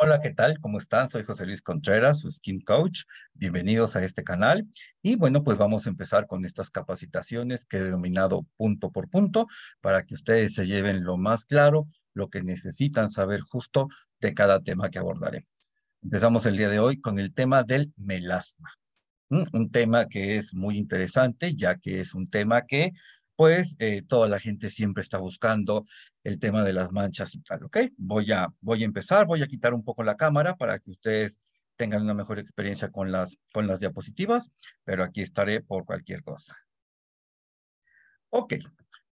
Hola, ¿qué tal? ¿Cómo están? Soy José Luis Contreras, su Skin Coach. Bienvenidos a este canal. Y bueno, pues vamos a empezar con estas capacitaciones que he denominado punto por punto para que ustedes se lleven lo más claro, lo que necesitan saber justo de cada tema que abordaré. Empezamos el día de hoy con el tema del melasma. Un tema que es muy interesante, ya que es un tema que pues eh, toda la gente siempre está buscando el tema de las manchas y tal, ¿ok? Voy a, voy a empezar, voy a quitar un poco la cámara para que ustedes tengan una mejor experiencia con las, con las diapositivas, pero aquí estaré por cualquier cosa. Ok,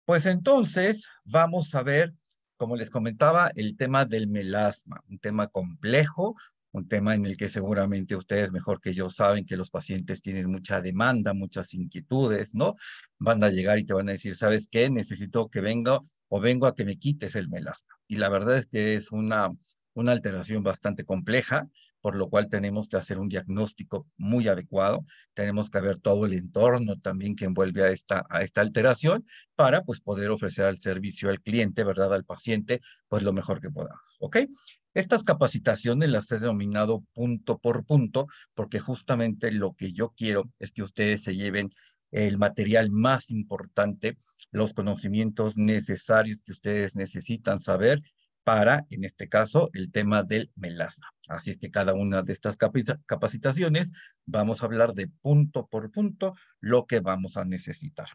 pues entonces vamos a ver, como les comentaba, el tema del melasma, un tema complejo, un tema en el que seguramente ustedes mejor que yo saben que los pacientes tienen mucha demanda, muchas inquietudes, ¿no? Van a llegar y te van a decir, ¿sabes qué? Necesito que venga o vengo a que me quites el melasma. Y la verdad es que es una, una alteración bastante compleja por lo cual tenemos que hacer un diagnóstico muy adecuado, tenemos que ver todo el entorno también que envuelve a esta, a esta alteración para pues poder ofrecer al servicio al cliente, ¿verdad? Al paciente, pues lo mejor que podamos, ¿ok? Estas capacitaciones las he denominado punto por punto porque justamente lo que yo quiero es que ustedes se lleven el material más importante, los conocimientos necesarios que ustedes necesitan saber para, en este caso, el tema del melasma. Así es que cada una de estas capacitaciones vamos a hablar de punto por punto lo que vamos a necesitar.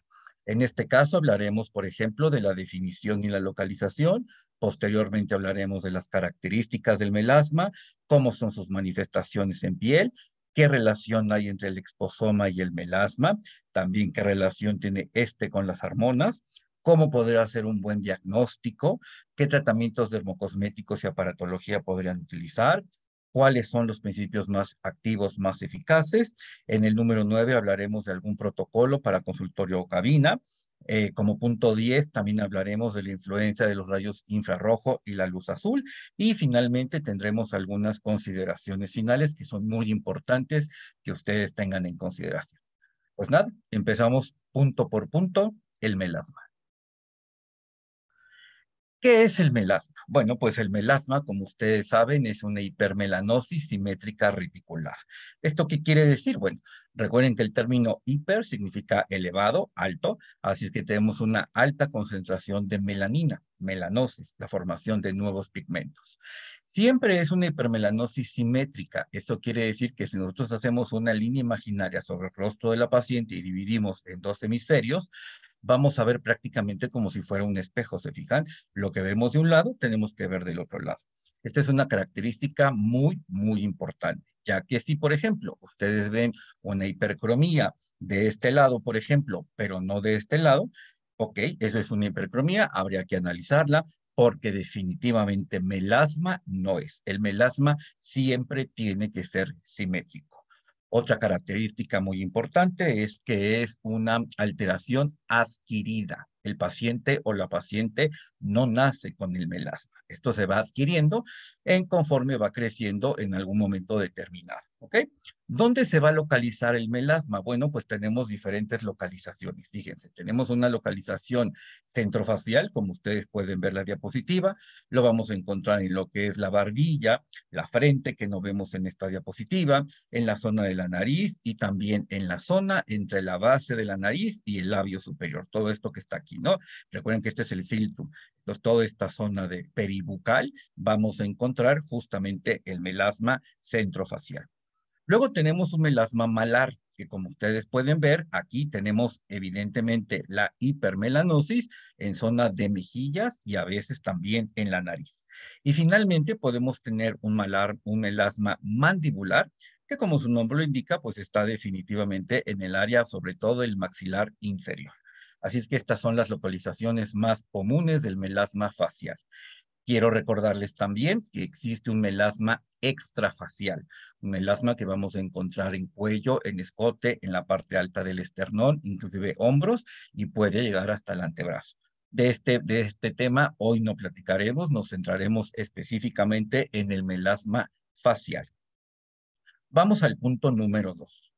En este caso hablaremos, por ejemplo, de la definición y la localización, posteriormente hablaremos de las características del melasma, cómo son sus manifestaciones en piel, qué relación hay entre el exposoma y el melasma, también qué relación tiene este con las hormonas, cómo poder hacer un buen diagnóstico, qué tratamientos dermocosméticos y aparatología podrían utilizar, cuáles son los principios más activos, más eficaces. En el número 9 hablaremos de algún protocolo para consultorio o cabina. Eh, como punto 10 también hablaremos de la influencia de los rayos infrarrojo y la luz azul. Y finalmente tendremos algunas consideraciones finales que son muy importantes que ustedes tengan en consideración. Pues nada, empezamos punto por punto el melasma. ¿Qué es el melasma? Bueno, pues el melasma, como ustedes saben, es una hipermelanosis simétrica reticular. ¿Esto qué quiere decir? Bueno, recuerden que el término hiper significa elevado, alto, así es que tenemos una alta concentración de melanina, melanosis, la formación de nuevos pigmentos. Siempre es una hipermelanosis simétrica. Esto quiere decir que si nosotros hacemos una línea imaginaria sobre el rostro de la paciente y dividimos en dos hemisferios, vamos a ver prácticamente como si fuera un espejo, ¿se fijan? Lo que vemos de un lado, tenemos que ver del otro lado. Esta es una característica muy, muy importante, ya que si, por ejemplo, ustedes ven una hipercromía de este lado, por ejemplo, pero no de este lado, ok, eso es una hipercromía, habría que analizarla, porque definitivamente melasma no es. El melasma siempre tiene que ser simétrico. Otra característica muy importante es que es una alteración adquirida. El paciente o la paciente no nace con el melasma. Esto se va adquiriendo en conforme va creciendo en algún momento determinado. ¿Ok? ¿Dónde se va a localizar el melasma? Bueno, pues tenemos diferentes localizaciones. Fíjense, tenemos una localización centrofacial, como ustedes pueden ver la diapositiva. Lo vamos a encontrar en lo que es la barbilla, la frente, que no vemos en esta diapositiva, en la zona de la nariz y también en la zona entre la base de la nariz y el labio superior. Todo esto que está aquí, ¿no? Recuerden que este es el filtro, Entonces, toda esta zona de peribucal vamos a encontrar justamente el melasma centrofacial. Luego tenemos un melasma malar, que como ustedes pueden ver, aquí tenemos evidentemente la hipermelanosis en zona de mejillas y a veces también en la nariz. Y finalmente podemos tener un, malar, un melasma mandibular, que como su nombre lo indica, pues está definitivamente en el área, sobre todo el maxilar inferior. Así es que estas son las localizaciones más comunes del melasma facial. Quiero recordarles también que existe un melasma extrafacial, un melasma que vamos a encontrar en cuello, en escote, en la parte alta del esternón, inclusive hombros y puede llegar hasta el antebrazo. De este, de este tema hoy no platicaremos, nos centraremos específicamente en el melasma facial. Vamos al punto número dos.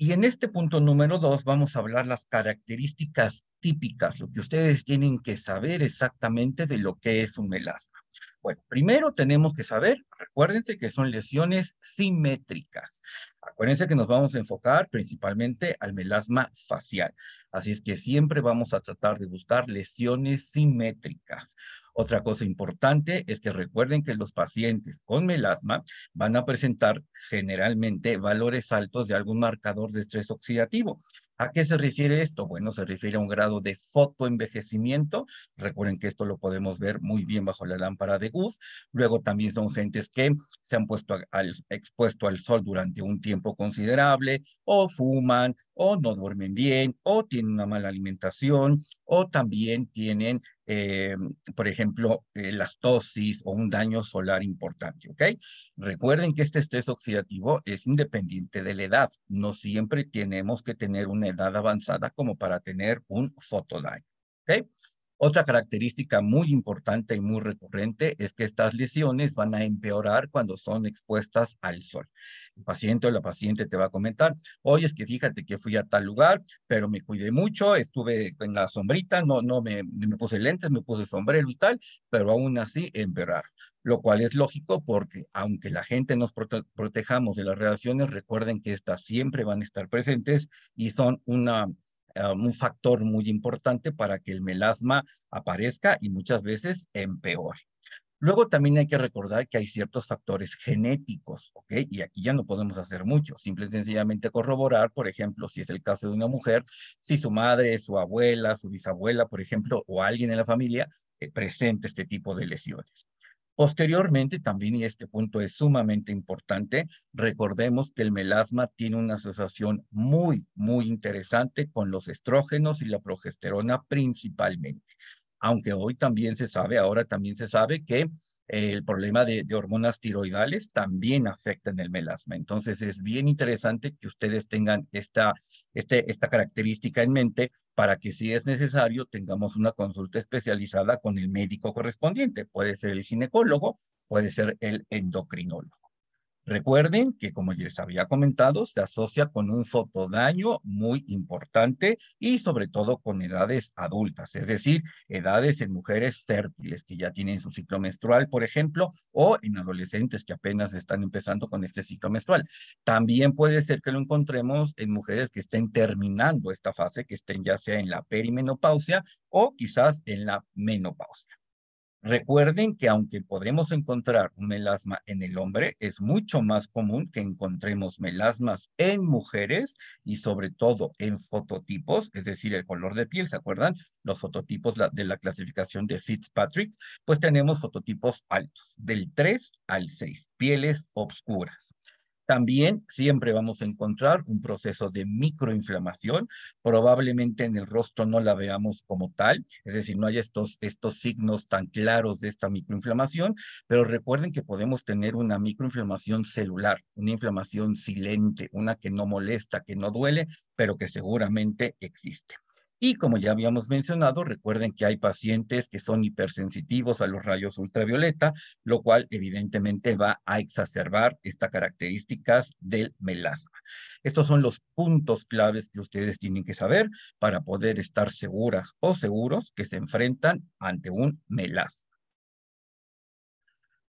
Y en este punto número dos vamos a hablar las características típicas, lo que ustedes tienen que saber exactamente de lo que es un melasma. Bueno, primero tenemos que saber, recuérdense que son lesiones simétricas. Acuérdense que nos vamos a enfocar principalmente al melasma facial. Así es que siempre vamos a tratar de buscar lesiones simétricas. Otra cosa importante es que recuerden que los pacientes con melasma van a presentar generalmente valores altos de algún marcador de estrés oxidativo. ¿A qué se refiere esto? Bueno, se refiere a un grado de fotoenvejecimiento. Recuerden que esto lo podemos ver muy bien bajo la lámpara de Gus. Luego también son gentes que se han puesto al, expuesto al sol durante un tiempo considerable o fuman o no duermen bien, o tienen una mala alimentación, o también tienen, eh, por ejemplo, eh, las o un daño solar importante, ¿ok? Recuerden que este estrés oxidativo es independiente de la edad. No siempre tenemos que tener una edad avanzada como para tener un fotodaño, ¿ok? Otra característica muy importante y muy recurrente es que estas lesiones van a empeorar cuando son expuestas al sol. El paciente o la paciente te va a comentar, oye, es que fíjate que fui a tal lugar, pero me cuidé mucho, estuve en la sombrita, no, no me, me puse lentes, me puse sombrero y tal, pero aún así empeorar lo cual es lógico porque aunque la gente nos protejamos de las relaciones, recuerden que estas siempre van a estar presentes y son una Ah, un factor muy importante para que el melasma aparezca y muchas veces empeore. Luego también hay que recordar que hay ciertos factores genéticos, ¿ok? Y aquí ya no podemos hacer mucho, simple y sencillamente corroborar, por ejemplo, si es el caso de una mujer, si su madre, su abuela, su bisabuela, por ejemplo, o alguien en la familia eh, presenta este tipo de lesiones. Posteriormente, también, y este punto es sumamente importante, recordemos que el melasma tiene una asociación muy, muy interesante con los estrógenos y la progesterona principalmente. Aunque hoy también se sabe, ahora también se sabe que el problema de, hormonas tiroidales también afecta en el melasma. Entonces es bien interesante que ustedes tengan esta, este, esta característica en mente para que si es necesario tengamos una consulta especializada con el médico correspondiente. Puede ser el ginecólogo, puede ser el endocrinólogo. Recuerden que, como les había comentado, se asocia con un fotodaño muy importante y sobre todo con edades adultas, es decir, edades en mujeres fértiles que ya tienen su ciclo menstrual, por ejemplo, o en adolescentes que apenas están empezando con este ciclo menstrual. También puede ser que lo encontremos en mujeres que estén terminando esta fase, que estén ya sea en la perimenopausia o quizás en la menopausia. Recuerden que aunque podemos encontrar un melasma en el hombre, es mucho más común que encontremos melasmas en mujeres y sobre todo en fototipos, es decir, el color de piel, ¿se acuerdan? Los fototipos de la clasificación de Fitzpatrick, pues tenemos fototipos altos, del 3 al 6, pieles obscuras. También siempre vamos a encontrar un proceso de microinflamación, probablemente en el rostro no la veamos como tal, es decir, no hay estos, estos signos tan claros de esta microinflamación, pero recuerden que podemos tener una microinflamación celular, una inflamación silente, una que no molesta, que no duele, pero que seguramente existe. Y como ya habíamos mencionado, recuerden que hay pacientes que son hipersensitivos a los rayos ultravioleta, lo cual evidentemente va a exacerbar estas características del melasma. Estos son los puntos claves que ustedes tienen que saber para poder estar seguras o seguros que se enfrentan ante un melasma.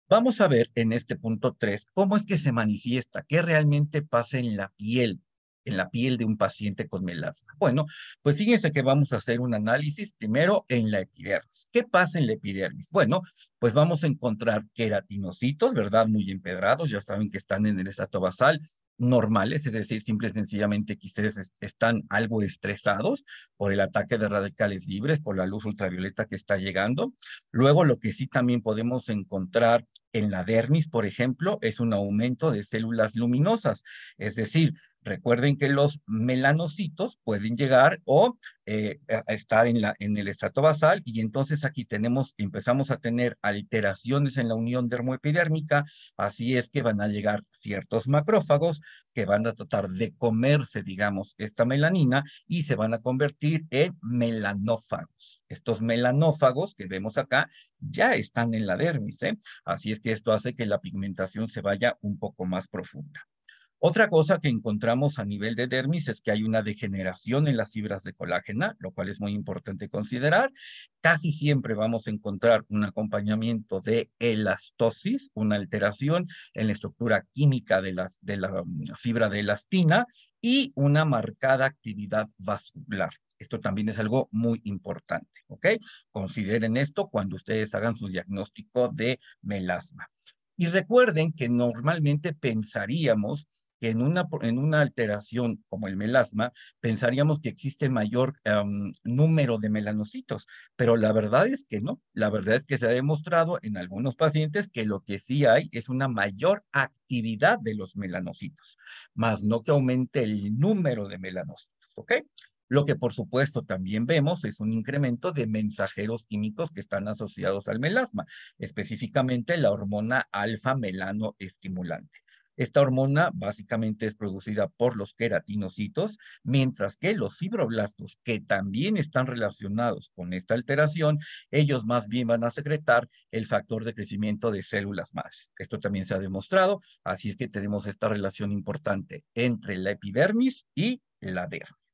Vamos a ver en este punto 3 cómo es que se manifiesta, qué realmente pasa en la piel en la piel de un paciente con melasma? Bueno, pues fíjense que vamos a hacer un análisis primero en la epidermis. ¿Qué pasa en la epidermis? Bueno, pues vamos a encontrar queratinocitos, ¿verdad? Muy empedrados, ya saben que están en el estrato basal, normales, es decir, simple y sencillamente quizás están algo estresados por el ataque de radicales libres, por la luz ultravioleta que está llegando. Luego, lo que sí también podemos encontrar en la dermis, por ejemplo, es un aumento de células luminosas. Es decir, recuerden que los melanocitos pueden llegar o eh, estar en, la, en el estrato basal y entonces aquí tenemos, empezamos a tener alteraciones en la unión dermoepidérmica, así es que van a llegar ciertos macrófagos que van a tratar de comerse, digamos, esta melanina y se van a convertir en melanófagos. Estos melanófagos que vemos acá ya están en la dermis, ¿eh? así es que esto hace que la pigmentación se vaya un poco más profunda. Otra cosa que encontramos a nivel de dermis es que hay una degeneración en las fibras de colágena, lo cual es muy importante considerar. Casi siempre vamos a encontrar un acompañamiento de elastosis, una alteración en la estructura química de la mm, fibra de elastina y una marcada actividad vascular. Esto también es algo muy importante, ¿ok? Consideren esto cuando ustedes hagan su diagnóstico de melasma. Y recuerden que normalmente pensaríamos que en una, en una alteración como el melasma, pensaríamos que existe mayor em, número de melanocitos, pero la verdad es que no. La verdad es que se ha demostrado en algunos pacientes que lo que sí hay es una mayor actividad de los melanocitos, más no que aumente el número de melanocitos, ¿ok? Lo que por supuesto también vemos es un incremento de mensajeros químicos que están asociados al melasma, específicamente la hormona alfa-melano Esta hormona básicamente es producida por los queratinocitos, mientras que los fibroblastos, que también están relacionados con esta alteración, ellos más bien van a secretar el factor de crecimiento de células madres. Esto también se ha demostrado, así es que tenemos esta relación importante entre la epidermis y la dermis.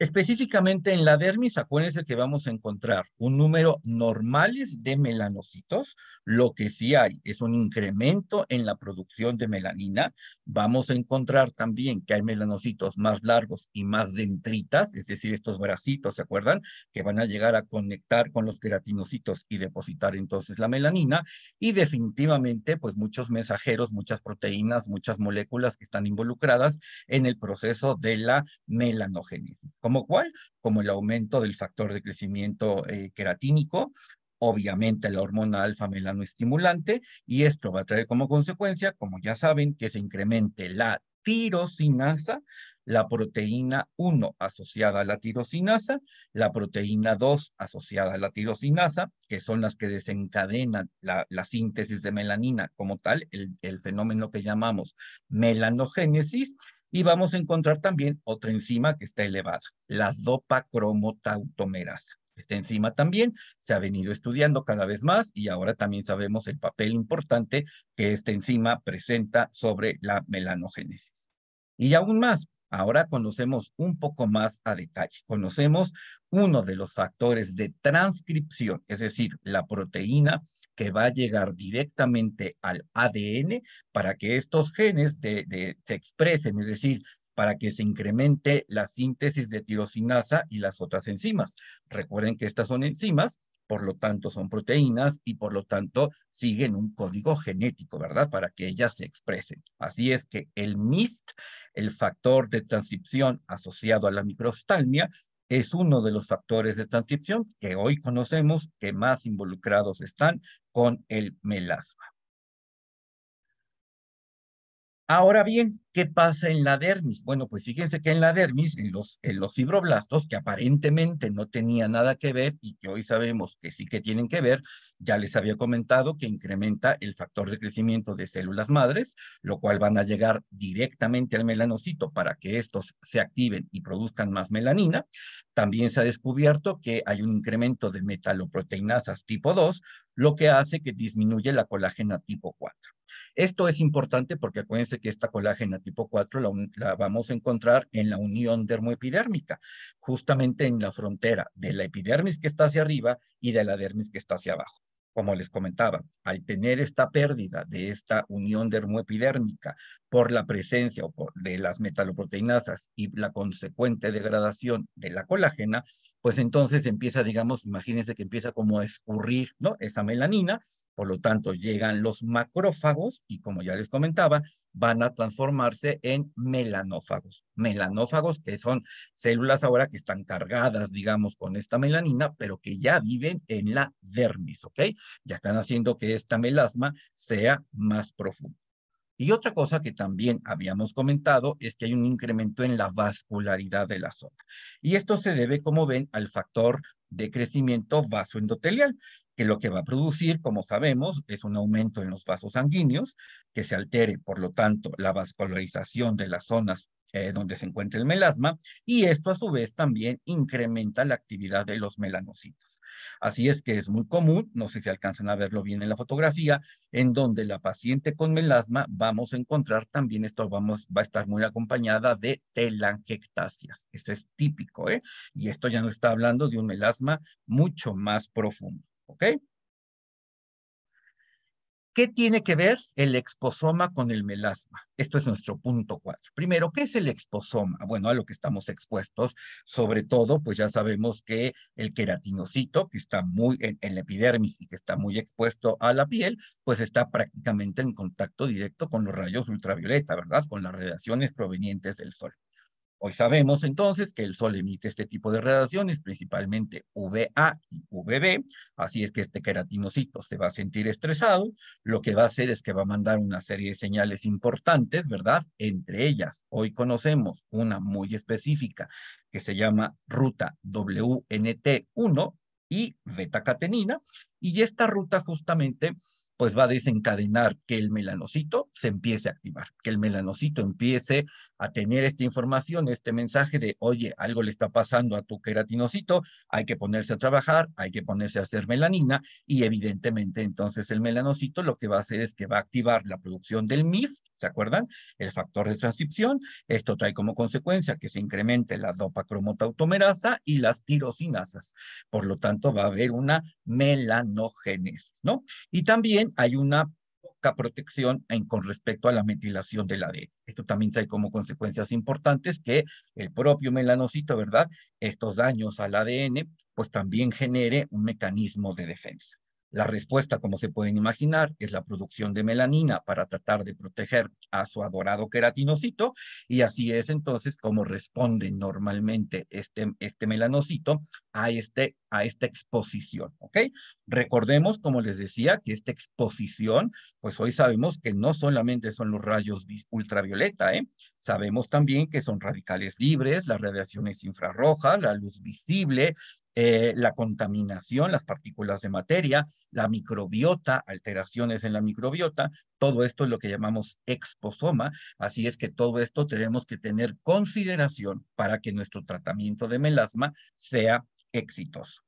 Específicamente en la dermis, acuérdense que vamos a encontrar un número normales de melanocitos. Lo que sí hay es un incremento en la producción de melanina. Vamos a encontrar también que hay melanocitos más largos y más dentritas, es decir, estos bracitos, ¿se acuerdan? Que van a llegar a conectar con los queratinocitos y depositar entonces la melanina. Y definitivamente, pues muchos mensajeros, muchas proteínas, muchas moléculas que están involucradas en el proceso de la melanogénesis. ¿Como cuál? Como el aumento del factor de crecimiento eh, queratínico, obviamente la hormona alfa melanoestimulante, y esto va a traer como consecuencia, como ya saben, que se incremente la tirosinasa, la proteína 1 asociada a la tirosinasa, la proteína 2 asociada a la tirosinasa, que son las que desencadenan la, síntesis de melanina como tal, el fenómeno que llamamos melanogénesis, y vamos a encontrar también otra enzima que está elevada, la cromotautomerasa. Esta enzima también se ha venido estudiando cada vez más y ahora también sabemos el papel importante que esta enzima presenta sobre la melanogénesis. Y aún más, Ahora conocemos un poco más a detalle. Conocemos uno de los factores de transcripción, es decir, la proteína que va a llegar directamente al ADN para que estos genes se expresen, es decir, para que se incremente la síntesis de tirosinasa y las otras enzimas. Recuerden que estas son enzimas por lo tanto son proteínas y por lo tanto siguen un código genético, ¿verdad? Para que ellas se expresen. Así es que el MIST, el factor de transcripción asociado a la microstalmia, es uno de los factores de transcripción que hoy conocemos que más involucrados están con el melasma. Ahora bien, ¿qué pasa en la dermis? Bueno, pues fíjense que en la dermis, en los, los fibroblastos, que aparentemente no tenía nada que ver y que hoy sabemos que sí que tienen que ver, ya les había comentado que incrementa el factor de crecimiento de células madres, lo cual van a llegar directamente al melanocito para que estos se activen y produzcan más melanina. También se ha descubierto que hay un incremento de metaloproteinasas tipo 2, lo que hace que disminuye la colágena tipo 4. Esto es importante porque acuérdense que esta colágena tipo 4 la, vamos a encontrar en la unión dermoepidérmica, justamente en la frontera de la epidermis que está hacia arriba y de la dermis que está hacia abajo como les comentaba, al tener esta pérdida de esta unión dermoepidérmica por la presencia de las metaloproteinasas y la consecuente degradación de la colágena, pues entonces empieza, digamos, imagínense que empieza como a escurrir, ¿no? Esa melanina por lo tanto, llegan los macrófagos y como ya les comentaba, van a transformarse en melanófagos. Melanófagos que son células ahora que están cargadas, digamos, con esta melanina, pero que ya viven en la dermis, ¿ok? Ya están haciendo que esta melasma sea más profunda. Y otra cosa que también habíamos comentado es que hay un incremento en la vascularidad de la zona. Y esto se debe, como ven, al factor de crecimiento vasoendotelial que lo que va a producir, como sabemos, es un aumento en los vasos sanguíneos, que se altere, por lo tanto, la vascularización de las zonas eh, donde se encuentra el melasma, y esto a su vez también incrementa la actividad de los melanocitos. Así es que es muy común, no sé si alcanzan a verlo bien en la fotografía, en donde la paciente con melasma vamos a encontrar también esto, vamos, va a estar muy acompañada de telangiectasias. Esto es típico, ¿eh? Y esto ya no está hablando de un melasma mucho más profundo. ¿Ok? ¿Qué tiene que ver el exposoma con el melasma? Esto es nuestro punto cuatro. Primero, ¿qué es el exposoma? Bueno, a lo que estamos expuestos, sobre todo, pues ya sabemos que el queratinocito, que está muy en, en, la epidermis y que está muy expuesto a la piel, pues está prácticamente en contacto directo con los rayos ultravioleta, ¿verdad? Con las radiaciones provenientes del sol. Hoy sabemos entonces que el Sol emite este tipo de radiaciones, principalmente VA y VB, así es que este queratinocito se va a sentir estresado, lo que va a hacer es que va a mandar una serie de señales importantes, ¿verdad? Entre ellas, hoy conocemos una muy específica que se llama ruta WNT1 y beta-catenina, y esta ruta justamente pues va a desencadenar que el melanocito se empiece a activar, que el melanocito empiece a tener esta información, este mensaje de, oye, algo le está pasando a tu queratinocito, hay que ponerse a trabajar, hay que ponerse a hacer melanina y evidentemente entonces el melanocito lo que va a hacer es que va a activar la producción del MIF, ¿se acuerdan? El factor de transcripción. Esto trae como consecuencia que se incremente la dopacromotautomerasa y las tirosinasas. Por lo tanto, va a haber una melanogénesis, ¿no? Y también hay una poca protección en, con respecto a la metilación del ADN. Esto también trae como consecuencias importantes que el propio melanocito, ¿verdad? Estos daños al ADN, pues también genere un mecanismo de defensa. La respuesta, como se pueden imaginar, es la producción de melanina para tratar de proteger a su adorado queratinocito y así es entonces como responde normalmente este, este melanocito a, este, a esta exposición, Recordemos, como les decía, que esta exposición, pues hoy sabemos que no solamente son los rayos ultravioleta, ¿eh? Sabemos también que son radicales libres, las radiaciones infrarrojas, la luz visible, eh, la contaminación, las partículas de materia, la microbiota, alteraciones en la microbiota, todo esto es lo que llamamos exposoma, así es que todo esto tenemos que tener consideración para que nuestro tratamiento de melasma sea exitoso.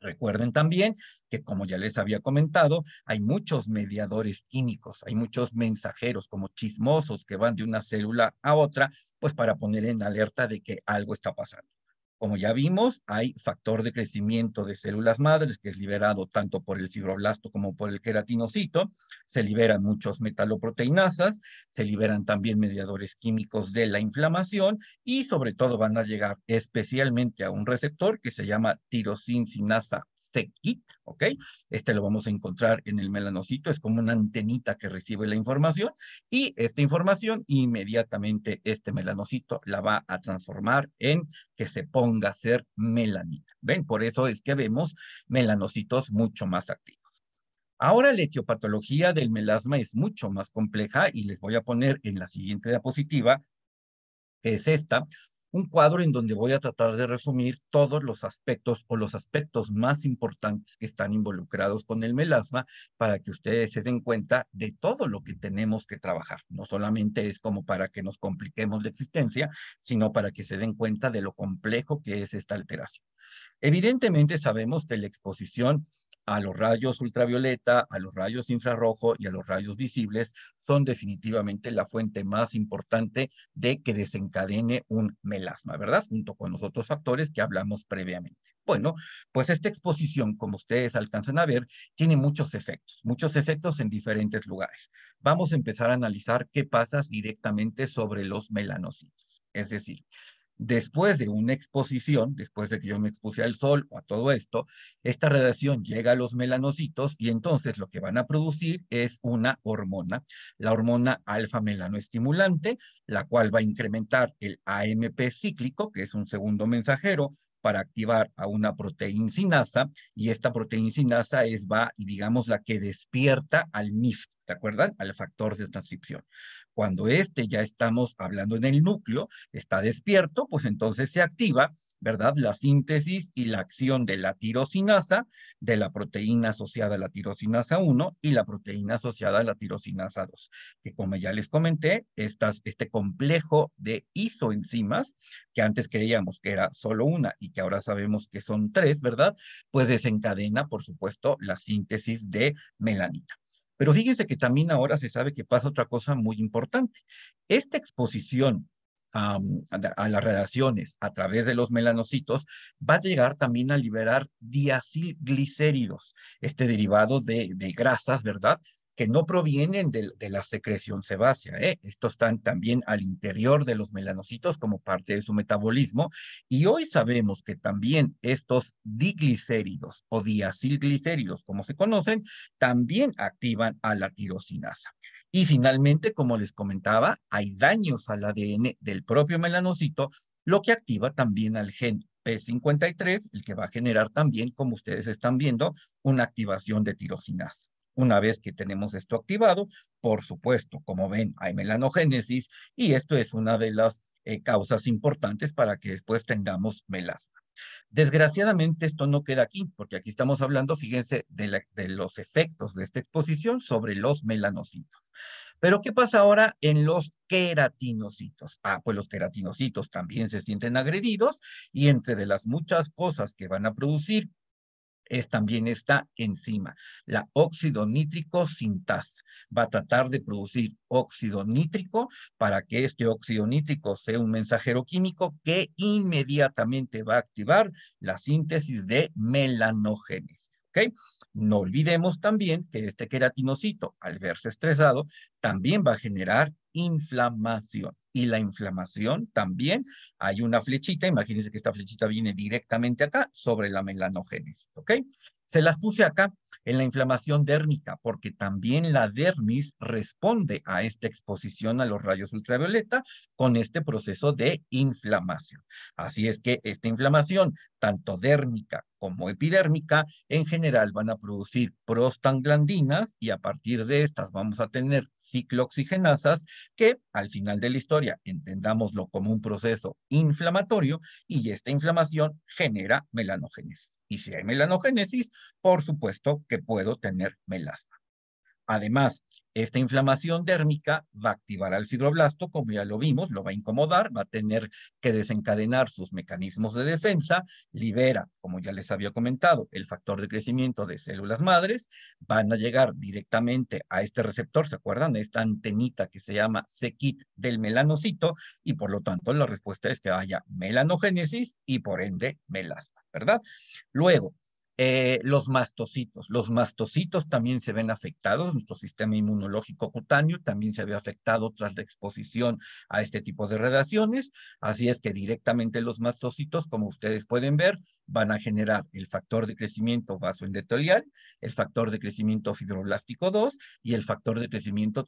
Recuerden también que, como ya les había comentado, hay muchos mediadores químicos, hay muchos mensajeros como chismosos que van de una célula a otra, pues para poner en alerta de que algo está pasando. Como ya vimos, hay factor de crecimiento de células madres que es liberado tanto por el fibroblasto como por el queratinocito. Se liberan muchos metaloproteinasas, se liberan también mediadores químicos de la inflamación y sobre todo van a llegar especialmente a un receptor que se llama tirosin sinasa. Este kit, ¿ok? Este lo vamos a encontrar en el melanocito, es como una antenita que recibe la información y esta información inmediatamente este melanocito la va a transformar en que se ponga a ser melanita, ¿Ven? Por eso es que vemos melanocitos mucho más activos. Ahora la etiopatología del melasma es mucho más compleja y les voy a poner en la siguiente diapositiva, que es esta, un cuadro en donde voy a tratar de resumir todos los aspectos o los aspectos más importantes que están involucrados con el melasma para que ustedes se den cuenta de todo lo que tenemos que trabajar. No solamente es como para que nos compliquemos la existencia, sino para que se den cuenta de lo complejo que es esta alteración. Evidentemente sabemos que la exposición a los rayos ultravioleta, a los rayos infrarrojo y a los rayos visibles son definitivamente la fuente más importante de que desencadene un melasma, ¿verdad? Junto con los otros factores que hablamos previamente. Bueno, pues esta exposición, como ustedes alcanzan a ver, tiene muchos efectos, muchos efectos en diferentes lugares. Vamos a empezar a analizar qué pasa directamente sobre los melanocitos, es decir, después de una exposición, después de que yo me expuse al sol o a todo esto, esta radiación llega a los melanocitos y entonces lo que van a producir es una hormona, la hormona alfa melanoestimulante, la cual va a incrementar el AMP cíclico, que es un segundo mensajero para activar a una sinasa y esta sinasa es va, digamos, la que despierta al MIF, ¿de acuerdan? Al factor de transcripción. Cuando este ya estamos hablando en el núcleo, está despierto, pues entonces se activa ¿verdad? La síntesis y la acción de la tirosinasa, de la proteína asociada a la tirosinasa 1 y la proteína asociada a la tirosinasa 2, que como ya les comenté, este complejo de isoenzimas, que antes creíamos que era solo una y que ahora sabemos que son tres, ¿verdad? Pues desencadena, por supuesto, la síntesis de melanina. Pero fíjense que también ahora se sabe que pasa otra cosa muy importante. Esta exposición a, las relaciones a través de los melanocitos, va a llegar también a liberar diacilglicéridos, este derivado de, grasas, ¿verdad? que no provienen de, la secreción sebácea. ¿eh? Estos están también al interior de los melanocitos como parte de su metabolismo. Y hoy sabemos que también estos diglicéridos o diacilglicéridos, como se conocen, también activan a la tirosinasa. Y finalmente, como les comentaba, hay daños al ADN del propio melanocito, lo que activa también al gen P53, el que va a generar también, como ustedes están viendo, una activación de tirosinasa. Una vez que tenemos esto activado, por supuesto, como ven, hay melanogénesis y esto es una de las eh, causas importantes para que después tengamos melasma. Desgraciadamente esto no queda aquí, porque aquí estamos hablando, fíjense, de, los efectos de esta exposición sobre los melanocitos. Pero ¿qué pasa ahora en los queratinocitos? Ah, pues los queratinocitos también se sienten agredidos y entre de las muchas cosas que van a producir es también esta enzima, la óxido nítrico sintas. Va a tratar de producir óxido nítrico para que este óxido nítrico sea un mensajero químico que inmediatamente va a activar la síntesis de melanogénesis. No olvidemos también que este queratinocito, al verse estresado, también va a generar inflamación. Y la inflamación también, hay una flechita, imagínense que esta flechita viene directamente acá sobre la melanogénesis, ¿ok? Se las puse acá en la inflamación dérmica, porque también la dermis responde a esta exposición a los rayos ultravioleta con este proceso de inflamación. Así es que esta inflamación, tanto dérmica como epidérmica, en general van a producir prostanglandinas y a partir de estas vamos a tener ciclooxigenasas que al final de la historia entendámoslo como un proceso inflamatorio y esta inflamación genera melanogénesis. Y si hay melanogénesis, por supuesto que puedo tener melasma. Además, esta inflamación dérmica va a activar al fibroblasto, como ya lo vimos, lo va a incomodar, va a tener que desencadenar sus mecanismos de defensa, libera, como ya les había comentado, el factor de crecimiento de células madres, van a llegar directamente a este receptor, ¿se acuerdan? Esta antenita que se llama sequit del melanocito, y por lo tanto la respuesta es que haya melanogénesis y por ende melasma. ¿verdad? Luego, eh, los mastocitos. Los mastocitos también se ven afectados, nuestro sistema inmunológico cutáneo también se ve afectado tras la exposición a este tipo de radiaciones, así es que directamente los mastocitos, como ustedes pueden ver, van a generar el factor de crecimiento vasoendotelial, el factor de crecimiento fibroblástico 2 y el factor de crecimiento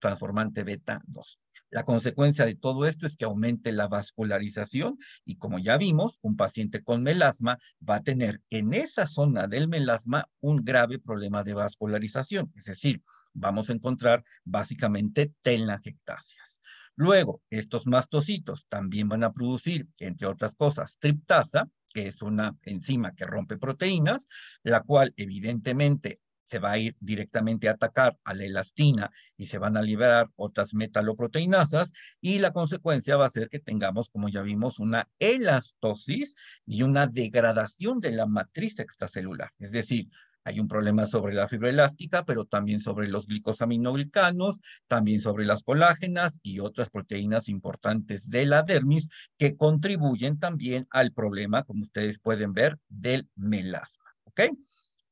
transformante beta 2. La consecuencia de todo esto es que aumente la vascularización y como ya vimos, un paciente con melasma va a tener en esa zona del melasma un grave problema de vascularización, es decir, vamos a encontrar básicamente telangiectasias. Luego, estos mastocitos también van a producir, entre otras cosas, triptasa, que es una enzima que rompe proteínas, la cual evidentemente se va a ir directamente a atacar a la elastina y se van a liberar otras metaloproteinasas y la consecuencia va a ser que tengamos, como ya vimos, una elastosis y una degradación de la matriz extracelular. Es decir, hay un problema sobre la fibra elástica, pero también sobre los glicosaminoglicanos, también sobre las colágenas y otras proteínas importantes de la dermis que contribuyen también al problema, como ustedes pueden ver, del melasma. ¿Ok?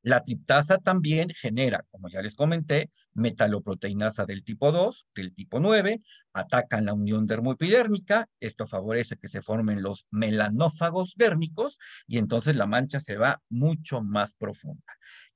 La triptasa también genera, como ya les comenté, metaloproteinasa del tipo 2, del tipo 9, atacan la unión dermoepidérmica, esto favorece que se formen los melanófagos dérmicos y entonces la mancha se va mucho más profunda.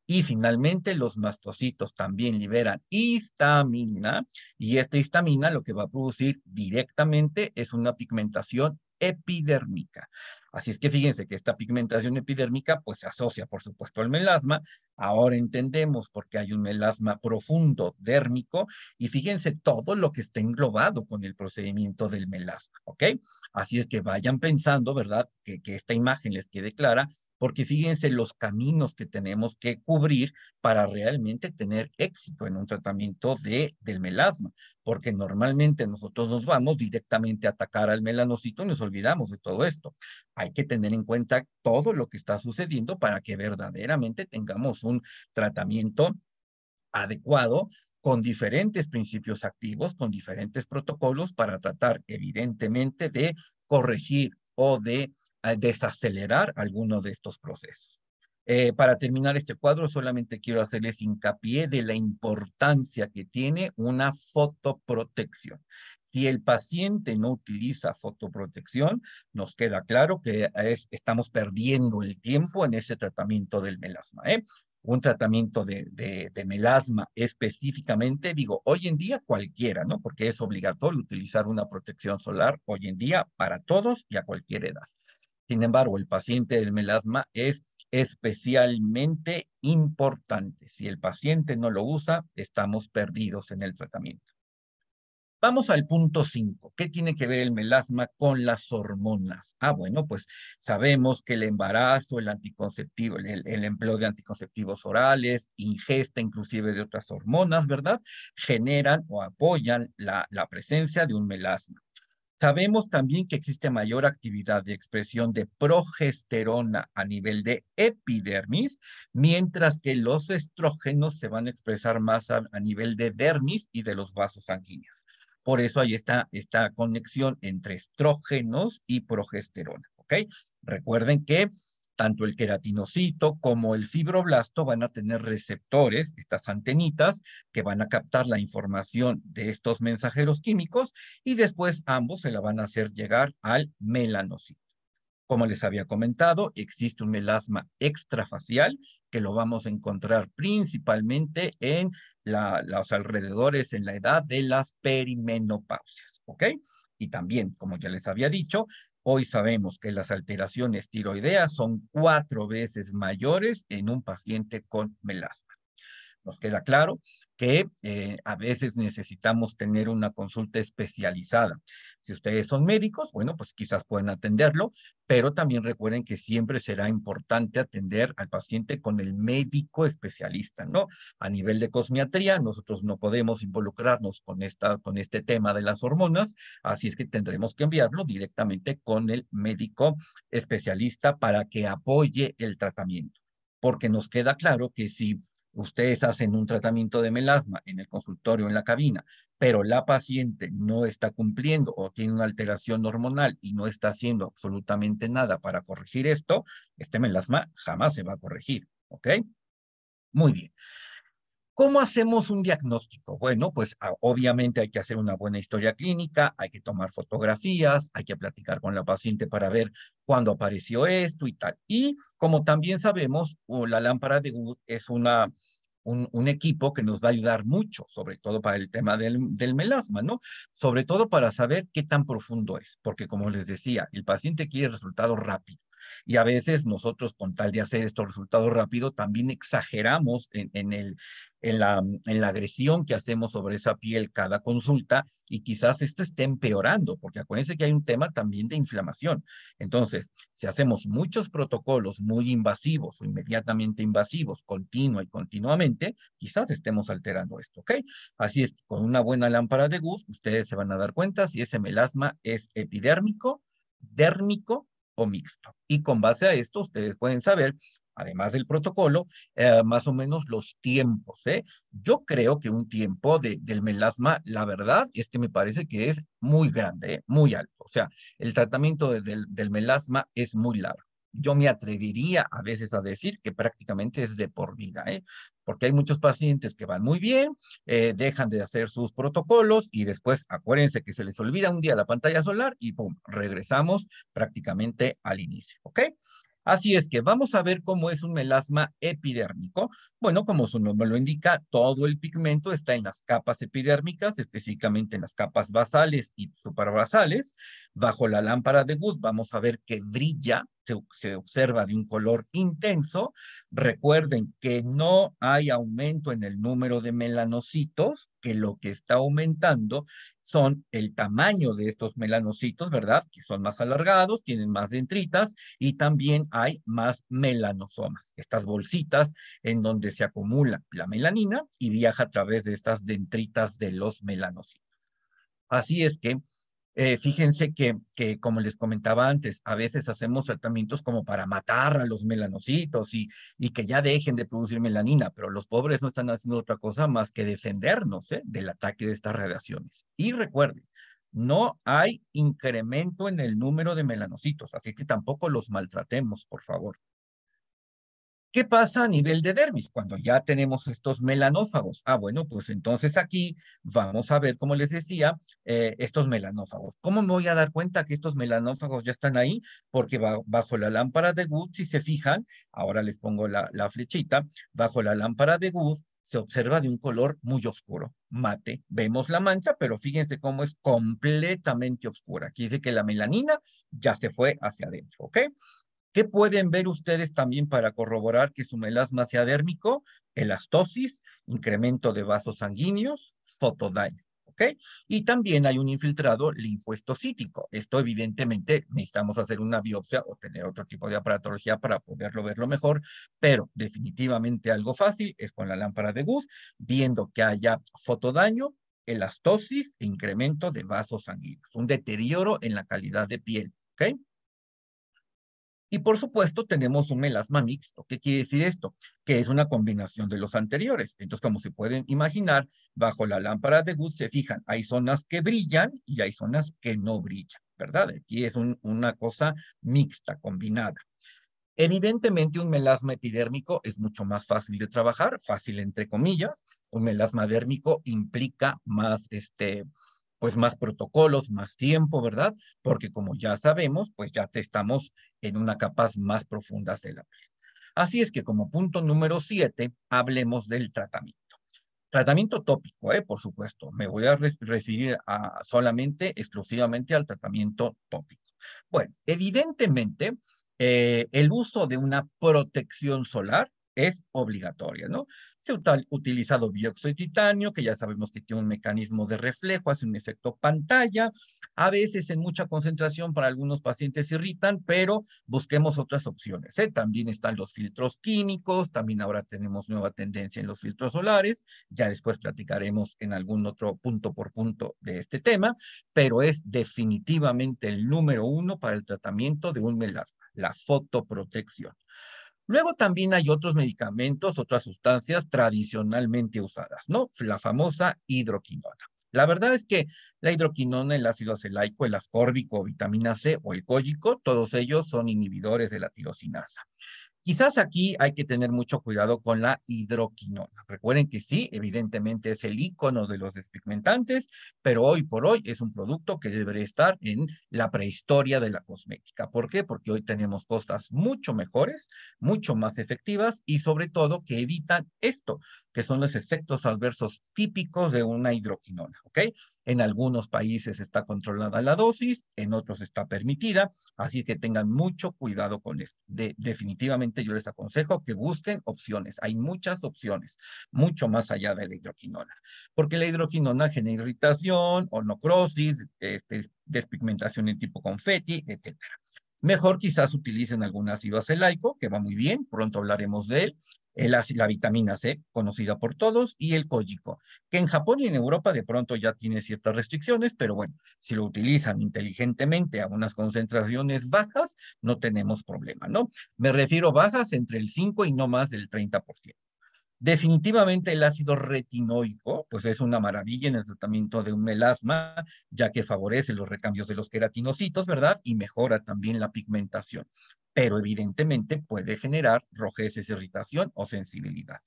Y finalmente los mastocitos también liberan histamina y esta histamina lo que va a producir directamente es una pigmentación epidérmica. Así es que fíjense que esta pigmentación epidérmica pues se asocia por supuesto al melasma. Ahora entendemos por qué hay un melasma profundo dérmico y fíjense todo lo que está englobado con el procedimiento del melasma, ¿ok? Así es que vayan pensando, ¿verdad? Que, que esta imagen les quede clara porque fíjense los caminos que tenemos que cubrir para realmente tener éxito en un tratamiento de, del melasma, porque normalmente nosotros nos vamos directamente a atacar al melanocito y nos olvidamos de todo esto. Hay que tener en cuenta todo lo que está sucediendo para que verdaderamente tengamos un tratamiento adecuado con diferentes principios activos, con diferentes protocolos para tratar evidentemente de corregir o de desacelerar algunos de estos procesos. Eh, para terminar este cuadro, solamente quiero hacerles hincapié de la importancia que tiene una fotoprotección. Si el paciente no utiliza fotoprotección, nos queda claro que estamos perdiendo el tiempo en ese tratamiento del melasma. ¿eh? Un tratamiento de, de, melasma específicamente, digo, hoy en día cualquiera, ¿no? Porque es obligatorio utilizar una protección solar hoy en día para todos y a cualquier edad. Sin embargo, el paciente del melasma es especialmente importante. Si el paciente no lo usa, estamos perdidos en el tratamiento. Vamos al punto 5. ¿Qué tiene que ver el melasma con las hormonas? Ah, bueno, pues sabemos que el embarazo, el anticonceptivo, el, empleo de anticonceptivos orales, ingesta inclusive de otras hormonas, ¿verdad? Generan o apoyan la presencia de un melasma. Sabemos también que existe mayor actividad de expresión de progesterona a nivel de epidermis, mientras que los estrógenos se van a expresar más a, nivel de dermis y de los vasos sanguíneos. Por eso ahí está esta conexión entre estrógenos y progesterona, ¿ok? Recuerden que tanto el queratinocito como el fibroblasto van a tener receptores, estas antenitas, que van a captar la información de estos mensajeros químicos y después ambos se la van a hacer llegar al melanocito. Como les había comentado, existe un melasma extrafacial que lo vamos a encontrar principalmente en los alrededores, en la edad de las perimenopausias, ¿ok? Y también, como ya les había dicho, Hoy sabemos que las alteraciones tiroideas son cuatro veces mayores en un paciente con melasma. Nos queda claro que eh, a veces necesitamos tener una consulta especializada. Si ustedes son médicos, bueno, pues quizás pueden atenderlo, pero también recuerden que siempre será importante atender al paciente con el médico especialista, ¿no? A nivel de cosmiatría, nosotros no podemos involucrarnos con, esta, con este tema de las hormonas, así es que tendremos que enviarlo directamente con el médico especialista para que apoye el tratamiento porque nos queda claro que si Ustedes hacen un tratamiento de melasma en el consultorio, en la cabina, pero la paciente no está cumpliendo o tiene una alteración hormonal y no está haciendo absolutamente nada para corregir esto, este melasma jamás se va a corregir, ¿ok? Muy bien. ¿Cómo hacemos un diagnóstico? Bueno, pues ah, obviamente hay que hacer una buena historia clínica, hay que tomar fotografías, hay que platicar con la paciente para ver cuándo apareció esto y tal. Y como también sabemos, la lámpara de Wood es una, un, equipo que nos va a ayudar mucho, sobre todo para el tema del, del melasma, ¿no? Sobre todo para saber qué tan profundo es, porque como les decía, el paciente quiere resultados rápidos. Y a veces nosotros con tal de hacer estos resultados rápido, también exageramos en, la, agresión que hacemos sobre esa piel cada consulta y quizás esto esté empeorando, porque acuérdense que hay un tema también de inflamación. Entonces, si hacemos muchos protocolos muy invasivos o inmediatamente invasivos, continua y continuamente, quizás estemos alterando esto, ¿ok? Así es, con una buena lámpara de Gus, ustedes se van a dar cuenta si ese melasma es epidérmico, dérmico o mixto. Y con base a esto, ustedes pueden saber, además del protocolo, eh, más o menos los tiempos. ¿eh? Yo creo que un tiempo del melasma, la verdad es que me parece que es muy grande, ¿eh? muy alto. O sea, el tratamiento del, del melasma es muy largo yo me atrevería a veces a decir que prácticamente es de por vida. ¿eh? porque hay muchos pacientes que van muy bien, eh, dejan de hacer sus protocolos y después acuérdense que se les olvida un día la pantalla solar y pum, regresamos prácticamente al inicio, ¿ok? Así es que vamos a ver cómo es un melasma epidérmico. Bueno, como su nombre lo indica, todo el pigmento está en las capas epidérmicas, específicamente en las capas basales y superbasales. Bajo la lámpara de Wood vamos a ver que brilla, se, se observa de un color intenso. Recuerden que no hay aumento en el número de melanocitos, que lo que está aumentando son el tamaño de estos melanocitos, ¿verdad? Que son más alargados, tienen más dentritas, y también hay más melanosomas, estas bolsitas en donde se acumula la melanina y viaja a través de estas dentritas de los melanocitos. Así es que eh, fíjense que, como les comentaba antes, a veces hacemos tratamientos como para matar a los melanocitos y, y que ya dejen de producir melanina, pero los pobres no están haciendo otra cosa más que defendernos ¿eh? del ataque de estas radiaciones. Y recuerden, no hay incremento en el número de melanocitos, así que tampoco los maltratemos, por favor. ¿Qué pasa a nivel de dermis cuando ya tenemos estos melanófagos? Ah, bueno, pues entonces aquí vamos a ver, como les decía, eh, estos melanófagos. ¿Cómo me voy a dar cuenta que estos melanófagos ya están ahí? Porque bajo la lámpara de Good, si se fijan, ahora les pongo la, la flechita, bajo la lámpara de Good se observa de un color muy oscuro, mate. Vemos la mancha, pero fíjense cómo es completamente oscura. Aquí dice que la melanina ya se fue hacia adentro, ¿ok? ¿Qué pueden ver ustedes también para corroborar que su melasma sea dérmico? Elastosis, incremento de vasos sanguíneos, fotodaño. ¿ok? Y también hay un infiltrado linfoestocítico. Esto evidentemente necesitamos hacer una biopsia o tener otro tipo de aparatología para poderlo verlo mejor, pero definitivamente algo fácil es con la lámpara de Gus, viendo que haya fotodaño, elastosis e incremento de vasos sanguíneos, un deterioro en la calidad de piel, ¿ok? Y por supuesto tenemos un melasma mixto. ¿Qué quiere decir esto? Que es una combinación de los anteriores. Entonces, como se pueden imaginar, bajo la lámpara de Wood se fijan, hay zonas que brillan y hay zonas que no brillan, ¿verdad? Aquí es una cosa mixta, combinada. Evidentemente, un melasma epidérmico es mucho más fácil de trabajar, fácil entre comillas. Un melasma dérmico implica más este, pues más protocolos, más tiempo, ¿verdad? Porque como ya sabemos, pues ya estamos en una capa más profunda de la piel. Así es que como punto número siete, hablemos del tratamiento. Tratamiento tópico, ¿eh? por supuesto. Me voy a referir a solamente, exclusivamente al tratamiento tópico. Bueno, evidentemente, eh, el uso de una protección solar es obligatoria, ¿no? Se ha utilizado dióxido de titanio, que ya sabemos que tiene un mecanismo de reflejo, hace un efecto pantalla. A veces en mucha concentración para algunos pacientes irritan, pero busquemos otras opciones. ¿eh? También están los filtros químicos, también ahora tenemos nueva tendencia en los filtros solares. Ya después platicaremos en algún otro punto por punto de este tema, pero es definitivamente el número uno para el tratamiento de un melasma, la fotoprotección. Luego también hay otros medicamentos, otras sustancias tradicionalmente usadas, ¿no? La famosa hidroquinona. La verdad es que la hidroquinona, el ácido acelaico, el ascórbico, vitamina C o el cólico, todos ellos son inhibidores de la tirosinasa. Quizás aquí hay que tener mucho cuidado con la hidroquinona. Recuerden que sí, evidentemente es el icono de los despigmentantes, pero hoy por hoy es un producto que debería estar en la prehistoria de la cosmética. ¿Por qué? Porque hoy tenemos costas mucho mejores, mucho más efectivas y sobre todo que evitan esto, que son los efectos adversos típicos de una hidroquinona, ¿ok? En algunos países está controlada la dosis, en otros está permitida, así que tengan mucho cuidado con esto. definitivamente yo les aconsejo que busquen opciones, hay muchas opciones, mucho más allá de la hidroquinona, porque la hidroquinona genera irritación, onocrosis, este, despigmentación en tipo confeti, etcétera. Mejor quizás utilicen algún ácido acelaico, que va muy bien, pronto hablaremos de él, la vitamina C, conocida por todos, y el cólico, que en Japón y en Europa de pronto ya tiene ciertas restricciones, pero bueno, si lo utilizan inteligentemente a unas concentraciones bajas, no tenemos problema, ¿no? Me refiero bajas entre el 5 y no más del 30%. Definitivamente el ácido retinoico, pues es una maravilla en el tratamiento de un melasma, ya que favorece los recambios de los queratinocitos, ¿verdad? Y mejora también la pigmentación, pero evidentemente puede generar rojeces, irritación o sensibilidad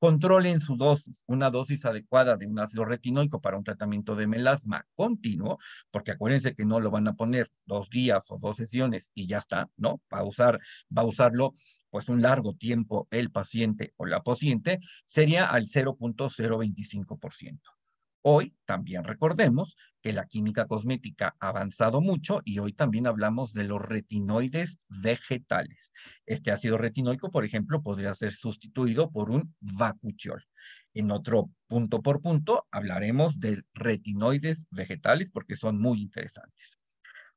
controlen su dosis, una dosis adecuada de un ácido retinoico para un tratamiento de melasma continuo, porque acuérdense que no lo van a poner dos días o dos sesiones y ya está, ¿no? Va a usar, va a usarlo pues un largo tiempo el paciente o la paciente, sería al 0.025%. Hoy también recordemos que la química cosmética ha avanzado mucho y hoy también hablamos de los retinoides vegetales. Este ácido retinoico, por ejemplo, podría ser sustituido por un vacuchiol. En otro punto por punto hablaremos de retinoides vegetales porque son muy interesantes.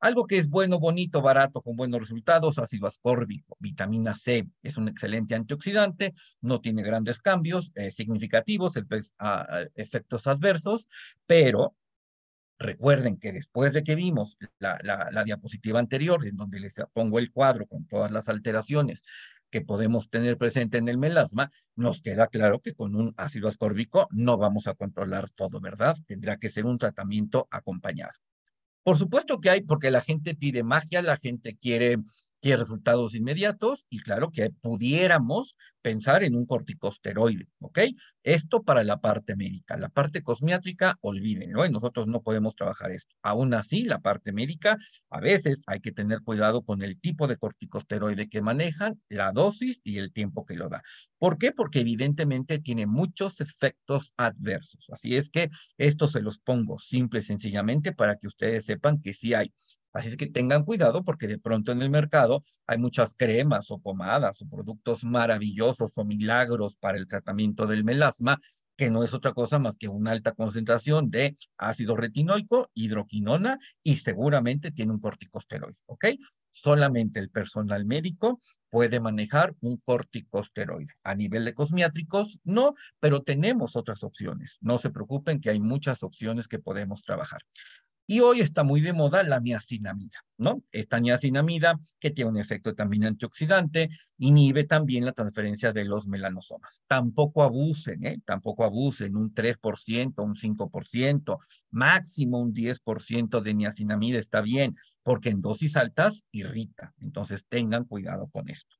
Algo que es bueno, bonito, barato, con buenos resultados, ácido ascórbico, vitamina C, es un excelente antioxidante, no tiene grandes cambios eh, significativos, pues, efectos adversos, pero Recuerden que después de que vimos la, la, diapositiva anterior, en donde les pongo el cuadro con todas las alteraciones que podemos tener presente en el melasma, nos queda claro que con un ácido ascórbico no vamos a controlar todo, ¿verdad? Tendrá que ser un tratamiento acompañado. Por supuesto que hay, porque la gente pide magia, la gente quiere y resultados inmediatos y claro que pudiéramos pensar en un corticosteroide, ¿ok? Esto para la parte médica, la parte cosmiátrica, olvídenlo, y ¿eh? nosotros no podemos trabajar esto. Aún así, la parte médica, a veces hay que tener cuidado con el tipo de corticosteroide que manejan, la dosis y el tiempo que lo da. ¿Por qué? Porque evidentemente tiene muchos efectos adversos. Así es que esto se los pongo simple y sencillamente para que ustedes sepan que sí hay Así es que tengan cuidado porque de pronto en el mercado hay muchas cremas o pomadas o productos maravillosos o milagros para el tratamiento del melasma, que no es otra cosa más que una alta concentración de ácido retinoico, hidroquinona y seguramente tiene un corticosteroide, ¿ok? Solamente el personal médico puede manejar un corticosteroide. A nivel de cosmiátricos, no, pero tenemos otras opciones. No se preocupen que hay muchas opciones que podemos trabajar. Y hoy está muy de moda la niacinamida, ¿no? Esta niacinamida que tiene un efecto también antioxidante, inhibe también la transferencia de los melanosomas. Tampoco abusen, ¿eh? Tampoco abusen un 3%, un 5%, máximo un 10% de niacinamida está bien, porque en dosis altas irrita. Entonces tengan cuidado con esto.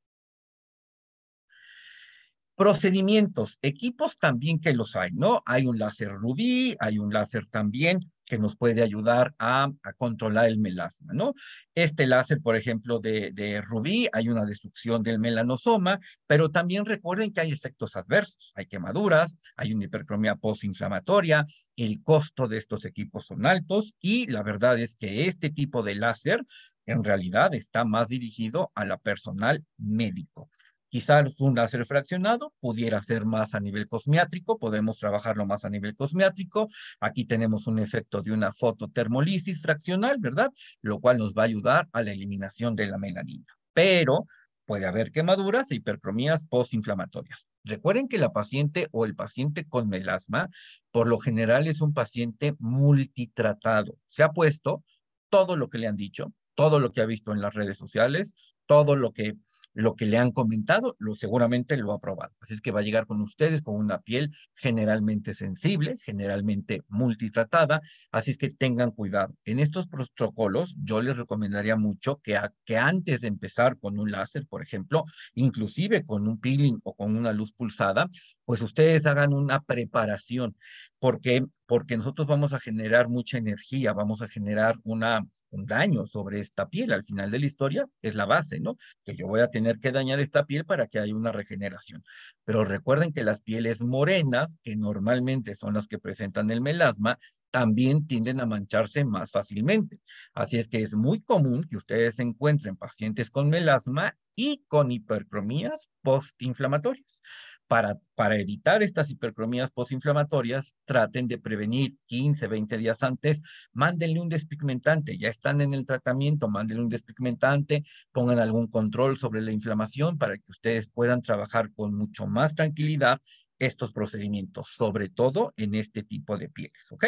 Procedimientos, equipos también que los hay, ¿no? Hay un láser rubí, hay un láser también que nos puede ayudar a, controlar el melasma, ¿no? Este láser, por ejemplo, de, de, rubí, hay una destrucción del melanosoma, pero también recuerden que hay efectos adversos, hay quemaduras, hay una hipercromia postinflamatoria, el costo de estos equipos son altos y la verdad es que este tipo de láser en realidad está más dirigido a la personal médico. Quizás un láser fraccionado pudiera ser más a nivel cosmiátrico, podemos trabajarlo más a nivel cosmiátrico. Aquí tenemos un efecto de una fototermolisis fraccional, ¿verdad? Lo cual nos va a ayudar a la eliminación de la melanina. Pero puede haber quemaduras e hipercromías postinflamatorias. Recuerden que la paciente o el paciente con melasma, por lo general es un paciente multitratado. Se ha puesto todo lo que le han dicho, todo lo que ha visto en las redes sociales, todo lo que lo que le han comentado, lo seguramente lo ha probado. Así es que va a llegar con ustedes con una piel generalmente sensible, generalmente multitratada, así es que tengan cuidado. En estos protocolos yo les recomendaría mucho que, que antes de empezar con un láser, por ejemplo, inclusive con un peeling o con una luz pulsada, pues ustedes hagan una preparación, porque porque nosotros vamos a generar mucha energía, vamos a generar una un daño sobre esta piel. Al final de la historia es la base, ¿no? Que yo voy a tener que dañar esta piel para que haya una regeneración. Pero recuerden que las pieles morenas, que normalmente son las que presentan el melasma, también tienden a mancharse más fácilmente. Así es que es muy común que ustedes encuentren pacientes con melasma y con hipercromías postinflamatorias. Para, para evitar estas hipercromías postinflamatorias, traten de prevenir 15, 20 días antes, mándenle un despigmentante, ya están en el tratamiento, mándenle un despigmentante, pongan algún control sobre la inflamación para que ustedes puedan trabajar con mucho más tranquilidad estos procedimientos, sobre todo en este tipo de pieles, ¿ok?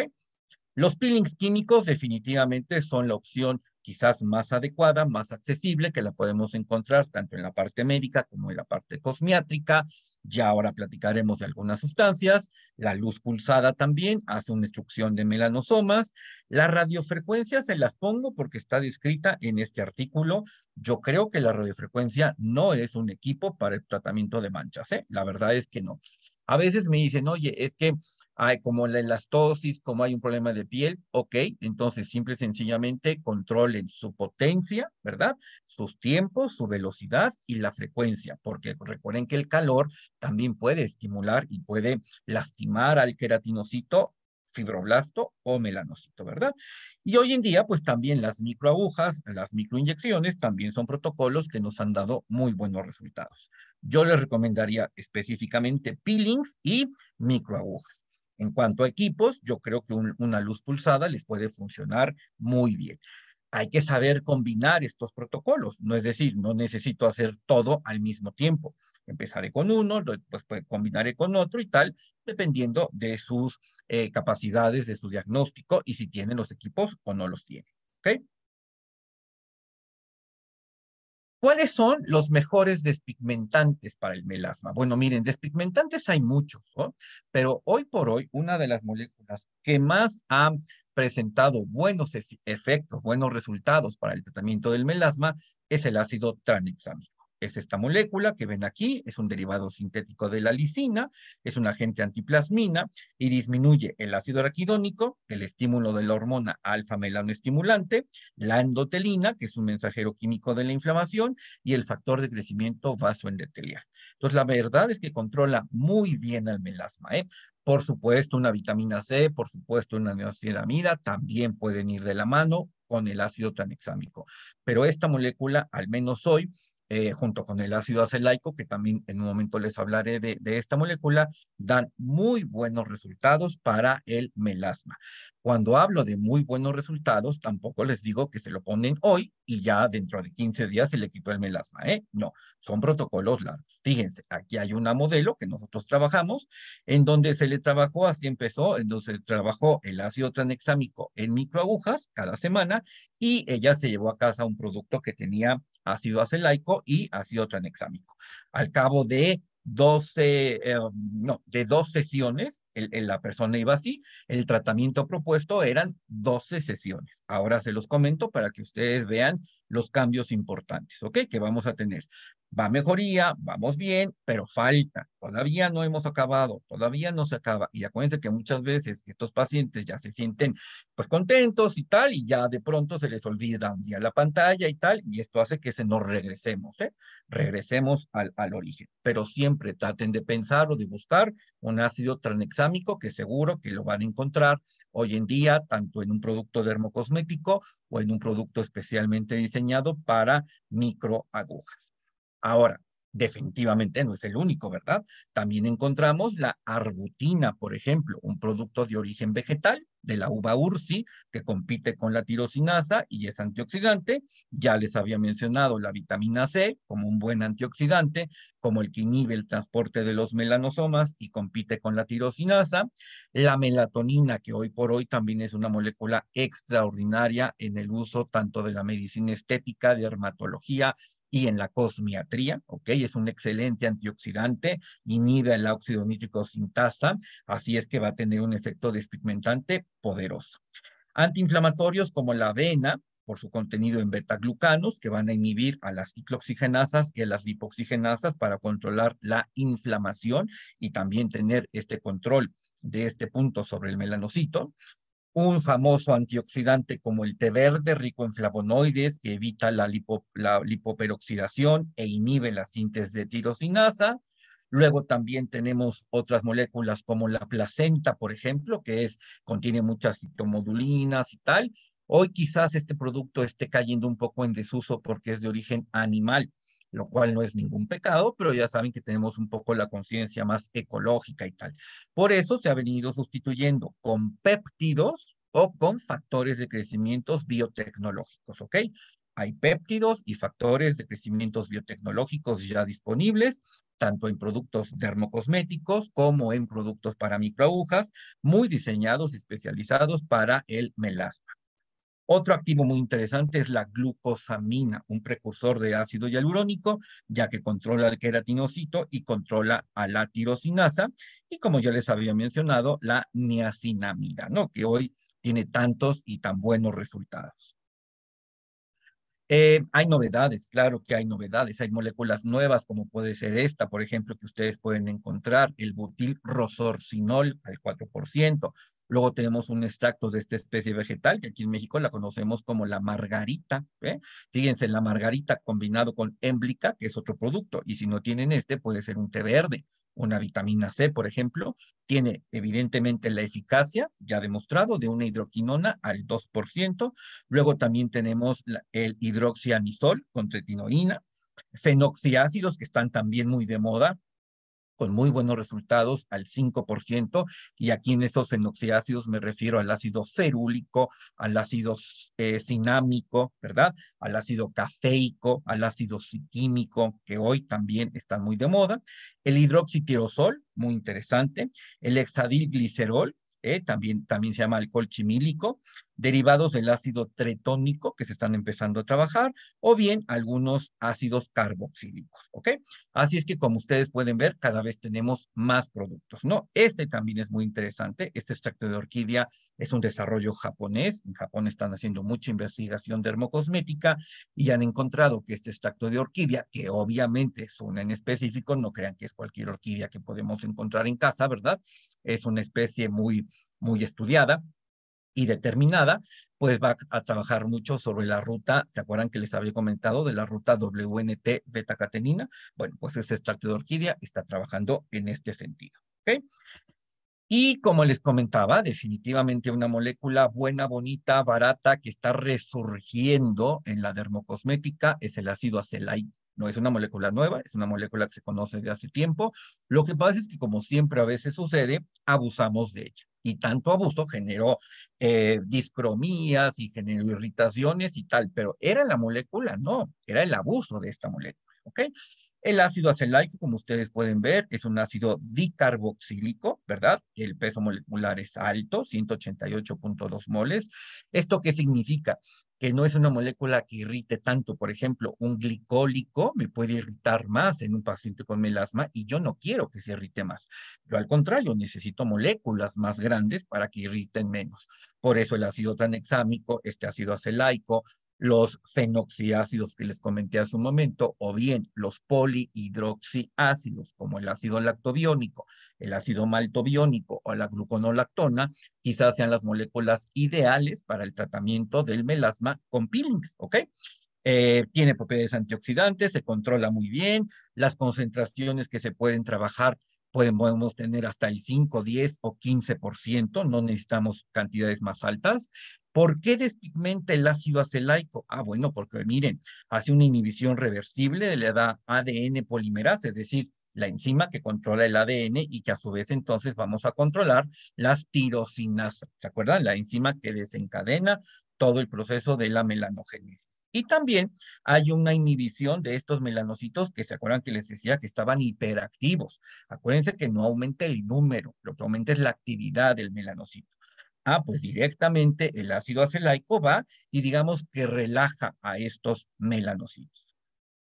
Los peelings químicos definitivamente son la opción quizás más adecuada, más accesible, que la podemos encontrar tanto en la parte médica como en la parte cosmiátrica. Ya ahora platicaremos de algunas sustancias. La luz pulsada también hace una instrucción de melanosomas. La radiofrecuencia se las pongo porque está descrita en este artículo. Yo creo que la radiofrecuencia no es un equipo para el tratamiento de manchas. ¿eh? La verdad es que no. A veces me dicen, oye, es que como la elastosis, como hay un problema de piel, ok, entonces simple y sencillamente controlen su potencia, ¿verdad? Sus tiempos, su velocidad y la frecuencia, porque recuerden que el calor también puede estimular y puede lastimar al queratinocito fibroblasto o melanocito, ¿verdad? Y hoy en día, pues también las microagujas, las microinyecciones, también son protocolos que nos han dado muy buenos resultados. Yo les recomendaría específicamente peelings y microagujas. En cuanto a equipos, yo creo que una luz pulsada les puede funcionar muy bien. Hay que saber combinar estos protocolos, no es decir, no necesito hacer todo al mismo tiempo. Empezaré con uno, después pues, combinaré con otro y tal, dependiendo de sus eh, capacidades, de su diagnóstico y si tienen los equipos o no los tienen. ¿Ok? ¿Cuáles son los mejores despigmentantes para el melasma? Bueno, miren, despigmentantes hay muchos, ¿no? pero hoy por hoy una de las moléculas que más ha presentado buenos efectos, buenos resultados para el tratamiento del melasma es el ácido tranexámico es esta molécula que ven aquí, es un derivado sintético de la lisina, es un agente antiplasmina y disminuye el ácido araquidónico, el estímulo de la hormona alfa-melanoestimulante, la endotelina, que es un mensajero químico de la inflamación, y el factor de crecimiento vasoendotelial. Entonces, la verdad es que controla muy bien al melasma, ¿eh? Por supuesto, una vitamina C, por supuesto, una neocidamida también pueden ir de la mano con el ácido tranexámico. Pero esta molécula, al menos hoy, eh, junto con el ácido acelaico, que también en un momento les hablaré de, esta molécula, dan muy buenos resultados para el melasma. Cuando hablo de muy buenos resultados, tampoco les digo que se lo ponen hoy y ya dentro de 15 días se le quitó el melasma, ¿eh? No, son protocolos largos. Fíjense, aquí hay una modelo que nosotros trabajamos, en donde se le trabajó, así empezó, entonces trabajó el ácido tranexámico en microagujas cada semana y ella se llevó a casa un producto que tenía ácido acelaico y ácido tranexámico. Al cabo de 12, eh, no, de dos sesiones, la persona iba así, el tratamiento propuesto eran 12 sesiones. Ahora se los comento para que ustedes vean los cambios importantes, ¿ok? Que vamos a tener va mejoría, vamos bien, pero falta, todavía no hemos acabado, todavía no se acaba. Y acuérdense que muchas veces estos pacientes ya se sienten pues contentos y tal, y ya de pronto se les olvida un día la pantalla y tal, y esto hace que se nos regresemos, ¿eh? regresemos al, al origen. Pero siempre traten de pensar o de buscar un ácido tranexámico que seguro que lo van a encontrar hoy en día, tanto en un producto dermocosmético o en un producto especialmente diseñado para microagujas. Ahora, definitivamente no es el único, ¿verdad? También encontramos la arbutina, por ejemplo, un producto de origen vegetal de la uva ursi, que compite con la tirosinasa y es antioxidante. Ya les había mencionado la vitamina C como un buen antioxidante, como el que inhibe el transporte de los melanosomas y compite con la tirosinasa. La melatonina, que hoy por hoy también es una molécula extraordinaria en el uso tanto de la medicina estética, de dermatología, y en la cosmiatría, ¿ok? Es un excelente antioxidante, inhibe el óxido nítrico sintasa, así es que va a tener un efecto despigmentante poderoso. Antiinflamatorios como la avena, por su contenido en beta-glucanos, que van a inhibir a las ciclooxigenasas y a las lipoxigenasas para controlar la inflamación y también tener este control de este punto sobre el melanocito. Un famoso antioxidante como el té verde, rico en flavonoides, que evita la, la lipoperoxidación e inhibe la síntesis de tirosinasa Luego también tenemos otras moléculas como la placenta, por ejemplo, que es, contiene muchas citomodulinas y tal. Hoy quizás este producto esté cayendo un poco en desuso porque es de origen animal, lo cual no es ningún pecado, pero ya saben que tenemos un poco la conciencia más ecológica y tal. Por eso se ha venido sustituyendo con péptidos o con factores de crecimiento biotecnológicos, ¿ok? Hay péptidos y factores de crecimientos biotecnológicos ya disponibles, tanto en productos dermocosméticos como en productos para microagujas, muy diseñados y especializados para el melasma. Otro activo muy interesante es la glucosamina, un precursor de ácido hialurónico, ya que controla el queratinocito y controla a la tirosinasa, y como ya les había mencionado, la niacinamida, ¿no? que hoy tiene tantos y tan buenos resultados. Eh, hay novedades, claro que hay novedades, hay moléculas nuevas como puede ser esta, por ejemplo, que ustedes pueden encontrar, el butil rosorcinol al 4%, Luego tenemos un extracto de esta especie vegetal, que aquí en México la conocemos como la margarita. ¿eh? Fíjense, la margarita combinado con émblica, que es otro producto, y si no tienen este, puede ser un té verde, una vitamina C, por ejemplo, tiene evidentemente la eficacia, ya demostrado, de una hidroquinona al 2%. Luego también tenemos el hidroxianisol con tretinoína, fenoxiácidos que están también muy de moda, con muy buenos resultados al 5%, y aquí en esos enoxiácidos me refiero al ácido cerúlico, al ácido cinámico, eh, ¿verdad? Al ácido cafeico, al ácido químico, que hoy también están muy de moda, el hidroxitirosol, muy interesante, el hexadilglicerol, eh, también, también se llama alcohol chimílico, derivados del ácido tretónico que se están empezando a trabajar, o bien algunos ácidos carboxílicos, ¿ok? Así es que como ustedes pueden ver, cada vez tenemos más productos, ¿no? Este también es muy interesante, este extracto de orquídea es un desarrollo japonés, en Japón están haciendo mucha investigación dermocosmética y han encontrado que este extracto de orquídea, que obviamente es en específico, no crean que es cualquier orquídea que podemos encontrar en casa, ¿verdad? Es una especie muy, muy estudiada, y determinada, pues va a trabajar mucho sobre la ruta, ¿se acuerdan que les había comentado de la ruta WNT beta-catenina? Bueno, pues ese extracto de orquídea está trabajando en este sentido. Y como les comentaba, definitivamente una molécula buena, bonita, barata, que está resurgiendo en la dermocosmética es el ácido acelaico. No es una molécula nueva, es una molécula que se conoce de hace tiempo. Lo que pasa es que, como siempre a veces sucede, abusamos de ella y tanto abuso generó eh, discromías y generó irritaciones y tal, pero era la molécula, no, era el abuso de esta molécula, ¿ok? El ácido acelaico, como ustedes pueden ver, es un ácido dicarboxílico, ¿verdad? El peso molecular es alto, 188.2 moles. ¿Esto qué significa? que no es una molécula que irrite tanto. Por ejemplo, un glicólico me puede irritar más en un paciente con melasma y yo no quiero que se irrite más. Yo al contrario, necesito moléculas más grandes para que irriten menos. Por eso el ácido tranexámico, este ácido acelaico, los fenoxiácidos que les comenté hace un momento, o bien los polihidroxiácidos, como el ácido lactobiónico, el ácido maltobiónico o la gluconolactona, quizás sean las moléculas ideales para el tratamiento del melasma con peelings, ¿ok? Eh, tiene propiedades antioxidantes, se controla muy bien, las concentraciones que se pueden trabajar podemos tener hasta el 5, 10 o 15%, no necesitamos cantidades más altas. ¿Por qué despigmenta el ácido acelaico? Ah, bueno, porque miren, hace una inhibición reversible, le da ADN polimerasa, es decir, la enzima que controla el ADN y que a su vez entonces vamos a controlar las tirosinas, ¿se acuerdan? La enzima que desencadena todo el proceso de la melanogénesis. Y también hay una inhibición de estos melanocitos que se acuerdan que les decía que estaban hiperactivos. Acuérdense que no aumenta el número, lo que aumenta es la actividad del melanocito. Ah, pues directamente el ácido acelaico va y digamos que relaja a estos melanocitos.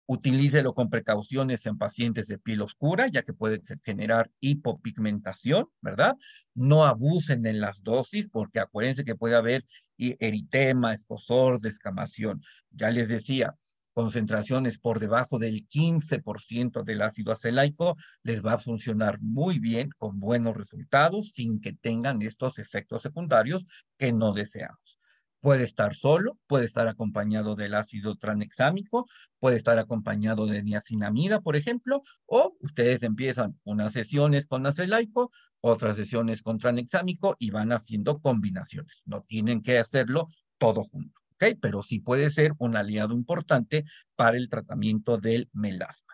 Utilícelo con precauciones en pacientes de piel oscura, ya que puede generar hipopigmentación, ¿verdad? No abusen en las dosis, porque acuérdense que puede haber eh, eritema, escosor, descamación. Ya les decía, concentraciones por debajo del 15% del ácido acelaico les va a funcionar muy bien, con buenos resultados, sin que tengan estos efectos secundarios que no deseamos. Puede estar solo, puede estar acompañado del ácido tranexámico, puede estar acompañado de niacinamida, por ejemplo, o ustedes empiezan unas sesiones con acelaico, otras sesiones con tranexámico y van haciendo combinaciones. No tienen que hacerlo todo junto, ¿ok? Pero sí puede ser un aliado importante para el tratamiento del melasma.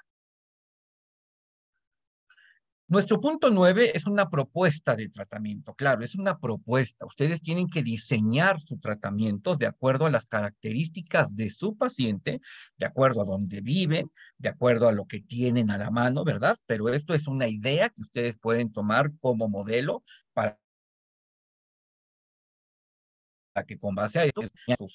Nuestro punto nueve es una propuesta de tratamiento, claro, es una propuesta. Ustedes tienen que diseñar su tratamiento de acuerdo a las características de su paciente, de acuerdo a dónde vive, de acuerdo a lo que tienen a la mano, ¿verdad? Pero esto es una idea que ustedes pueden tomar como modelo para que con base a esto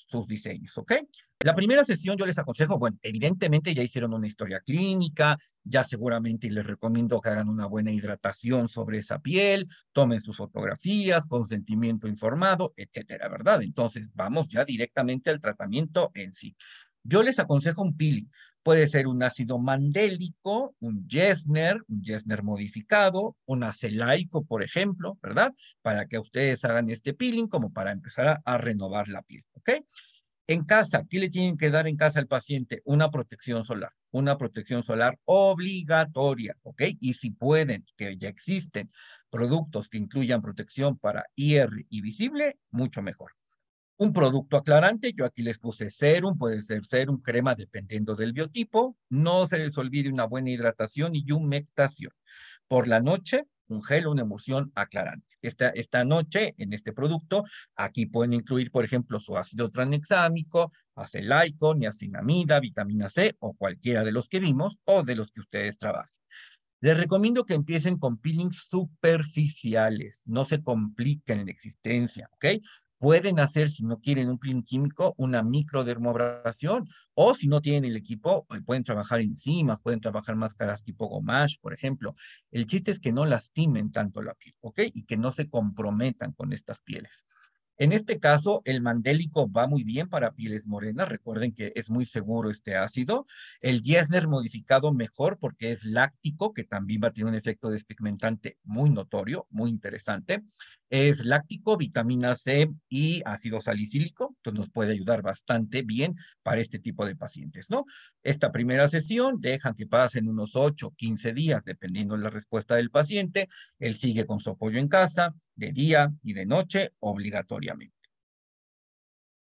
sus, diseños, ¿ok? La primera sesión yo les aconsejo, bueno, evidentemente ya hicieron una historia clínica, ya seguramente les recomiendo que hagan una buena hidratación sobre esa piel, tomen sus fotografías, consentimiento informado, etcétera, ¿verdad? Entonces vamos ya directamente al tratamiento en sí. Yo les aconsejo un peeling. Puede ser un ácido mandélico, un Jesner, un Jesner modificado, un acelaico, por ejemplo, ¿verdad? Para que ustedes hagan este peeling como para empezar a, a renovar la piel, ¿ok? En casa, ¿qué le tienen que dar en casa al paciente? Una protección solar, una protección solar obligatoria, ¿ok? Y si pueden, que ya existen productos que incluyan protección para IR y visible, mucho mejor, un producto aclarante, yo aquí les puse serum, puede ser serum, crema, dependiendo del biotipo. No se les olvide una buena hidratación y humectación. Por la noche, un gel, una emulsión aclarante. Esta, esta noche, en este producto, aquí pueden incluir, por ejemplo, su ácido tranexámico, acelaico, niacinamida, vitamina C o cualquiera de los que vimos o de los que ustedes trabajen. Les recomiendo que empiecen con peelings superficiales, no se compliquen en existencia, ¿ok? pueden hacer, si no quieren un clean químico, una microdermoabrasión o si no tienen el equipo, eh, pueden trabajar enzimas, pueden trabajar máscaras tipo gomash, por ejemplo. El chiste es que no lastimen tanto la piel, ¿ok? Y que no se comprometan con estas pieles. En este caso, el mandélico va muy bien para pieles morenas. Recuerden que es muy seguro este ácido. El Jessner modificado mejor porque es láctico, que también va a tener un efecto despigmentante muy notorio, muy interesante es láctico, vitamina C y ácido salicílico, entonces nos puede ayudar bastante bien para este tipo de pacientes, ¿no? Esta primera sesión dejan que pasen unos 8, o 15 días, dependiendo de la respuesta del paciente, él sigue con su apoyo en casa, de día y de noche, obligatoriamente.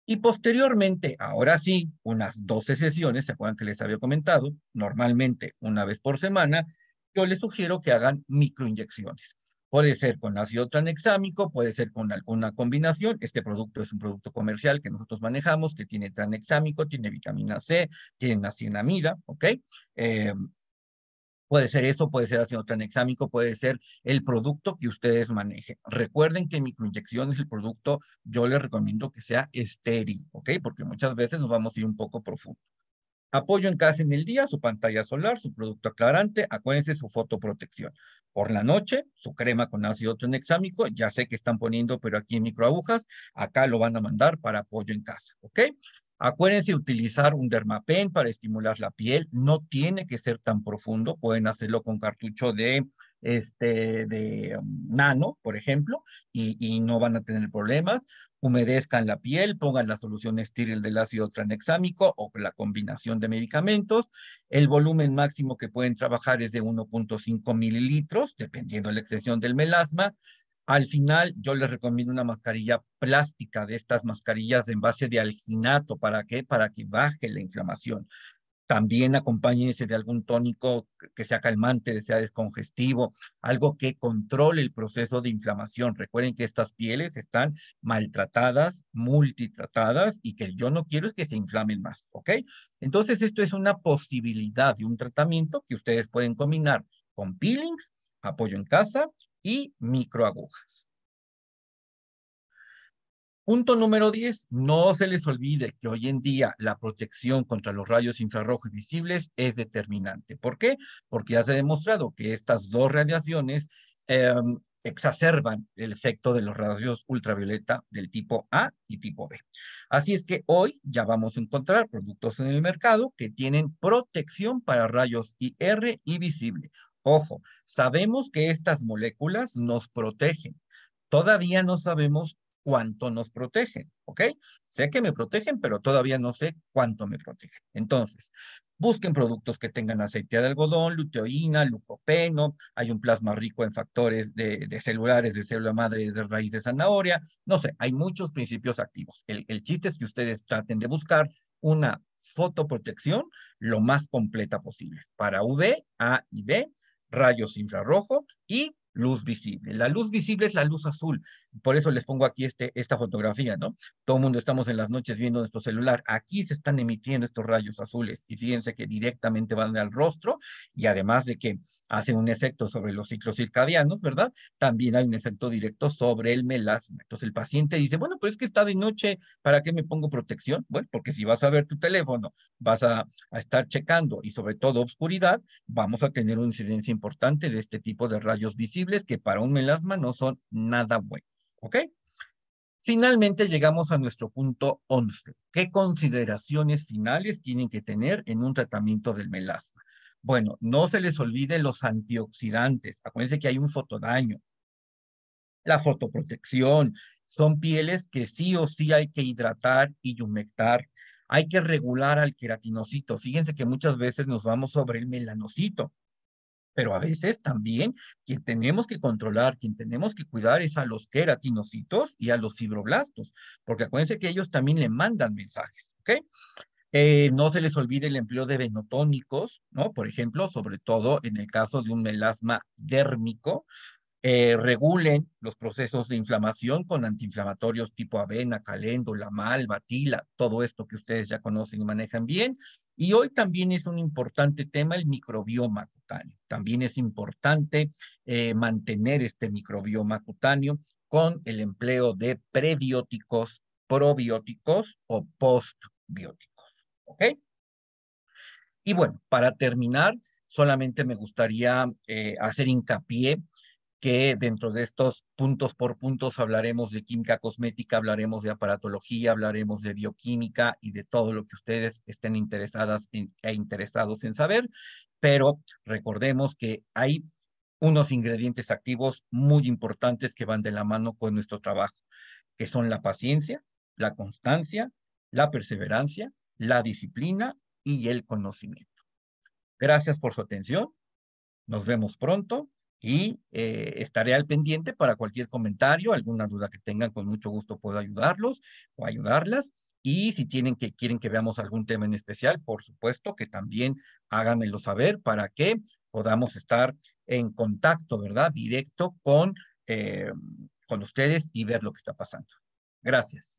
Y posteriormente, ahora sí, unas 12 sesiones, ¿se acuerdan que les había comentado? Normalmente una vez por semana, yo les sugiero que hagan microinyecciones. Puede ser con ácido tranexámico, puede ser con alguna combinación. Este producto es un producto comercial que nosotros manejamos, que tiene tranexámico, tiene vitamina C, tiene nacinamida, ¿ok? Eh, puede ser eso, puede ser ácido tranexámico, puede ser el producto que ustedes manejen. Recuerden que es el producto, yo les recomiendo que sea estéril, ¿ok? Porque muchas veces nos vamos a ir un poco profundo. Apoyo en casa en el día, su pantalla solar, su producto aclarante, acuérdense su fotoprotección. Por la noche, su crema con ácido tranexámico, ya sé que están poniendo, pero aquí en microagujas, acá lo van a mandar para apoyo en casa, ¿ok? Acuérdense utilizar un dermapen para estimular la piel, no tiene que ser tan profundo, pueden hacerlo con cartucho de este, de um, nano, por ejemplo, y, no van a tener problemas humedezcan la piel, pongan la solución estéril del ácido tranexámico o la combinación de medicamentos. El volumen máximo que pueden trabajar es de 1.5 mililitros, dependiendo de la extensión del melasma. Al final, yo les recomiendo una mascarilla plástica de estas mascarillas en base de alginato. ¿Para qué? Para que baje la inflamación también acompáñense de algún tónico que sea calmante, que sea descongestivo, algo que controle el proceso de inflamación. Recuerden que estas pieles están maltratadas, multitratadas y que yo no quiero es que se inflamen más, ¿ok? Entonces esto es una posibilidad de un tratamiento que ustedes pueden combinar con peelings, apoyo en casa y microagujas. Punto número 10. No se les olvide que hoy en día la protección contra los rayos infrarrojos visibles es determinante. ¿Por qué? Porque ya se ha demostrado que estas dos radiaciones em, exacerban el efecto de los rayos ultravioleta del tipo A y tipo B. Así es que hoy ya vamos a encontrar productos en el mercado que tienen protección para rayos IR y visible. Ojo, sabemos que estas moléculas nos protegen. Todavía no sabemos cuánto nos protegen, ¿ok? Sé que me protegen, pero todavía no sé cuánto me protegen. Entonces, busquen productos que tengan aceite de algodón, luteína, lucopeno, hay un plasma rico en factores de, celulares, de célula madre, de raíz de zanahoria, no sé, hay muchos principios activos. El, el chiste es que ustedes traten de buscar una fotoprotección lo más completa posible para UV, A y B, rayos infrarrojo y luz visible. La luz visible es la luz azul por eso les pongo aquí este, esta fotografía, ¿no? Todo el mundo estamos en las noches viendo nuestro celular. Aquí se están emitiendo estos rayos azules y fíjense que directamente van al rostro y además de que hacen un efecto sobre los ciclos circadianos, ¿verdad? También hay un efecto directo sobre el melasma. Entonces el paciente dice, bueno, pues es que está de noche, ¿para qué me pongo protección? Bueno, porque si vas a ver tu teléfono, vas a, a estar checando y sobre todo oscuridad, vamos a tener una incidencia importante de este tipo de rayos visibles que para un melasma no son nada buenos. ¿Ok? Finalmente llegamos a nuestro punto 11. ¿Qué consideraciones finales tienen que tener en un tratamiento del melasma? Bueno, no se les olvide los antioxidantes. Acuérdense que hay un fotodaño. La fotoprotección. Son pieles que sí o sí hay que hidratar y humectar. Hay que regular al queratinocito. Fíjense que muchas veces nos vamos sobre el melanocito pero a veces también quien tenemos que controlar, quien tenemos que cuidar es a los queratinocitos y a los fibroblastos, porque acuérdense que ellos también le mandan mensajes, ¿ok? Eh, no se les olvide el empleo de venotónicos, ¿no? Por ejemplo, sobre todo en el caso de un melasma dérmico, eh, regulen los procesos de inflamación con antiinflamatorios tipo avena, caléndula, malva, tila, todo esto que ustedes ya conocen y manejan bien. Y hoy también es un importante tema el microbioma, también es importante eh, mantener este microbioma cutáneo con el empleo de prebióticos, probióticos o postbióticos. ¿Ok? Y bueno, para terminar, solamente me gustaría eh, hacer hincapié que dentro de estos puntos por puntos hablaremos de química cosmética, hablaremos de aparatología, hablaremos de bioquímica y de todo lo que ustedes estén interesadas e interesados en saber, pero recordemos que hay unos ingredientes activos muy importantes que van de la mano con nuestro trabajo, que son la paciencia, la constancia, la perseverancia, la disciplina y el conocimiento. Gracias por su atención. Nos vemos pronto y eh, estaré al pendiente para cualquier comentario, alguna duda que tengan, con mucho gusto puedo ayudarlos o ayudarlas. Y si tienen que, quieren que veamos algún tema en especial, por supuesto que también háganmelo saber para que podamos estar en contacto, ¿verdad? Directo con, eh, con ustedes y ver lo que está pasando. Gracias.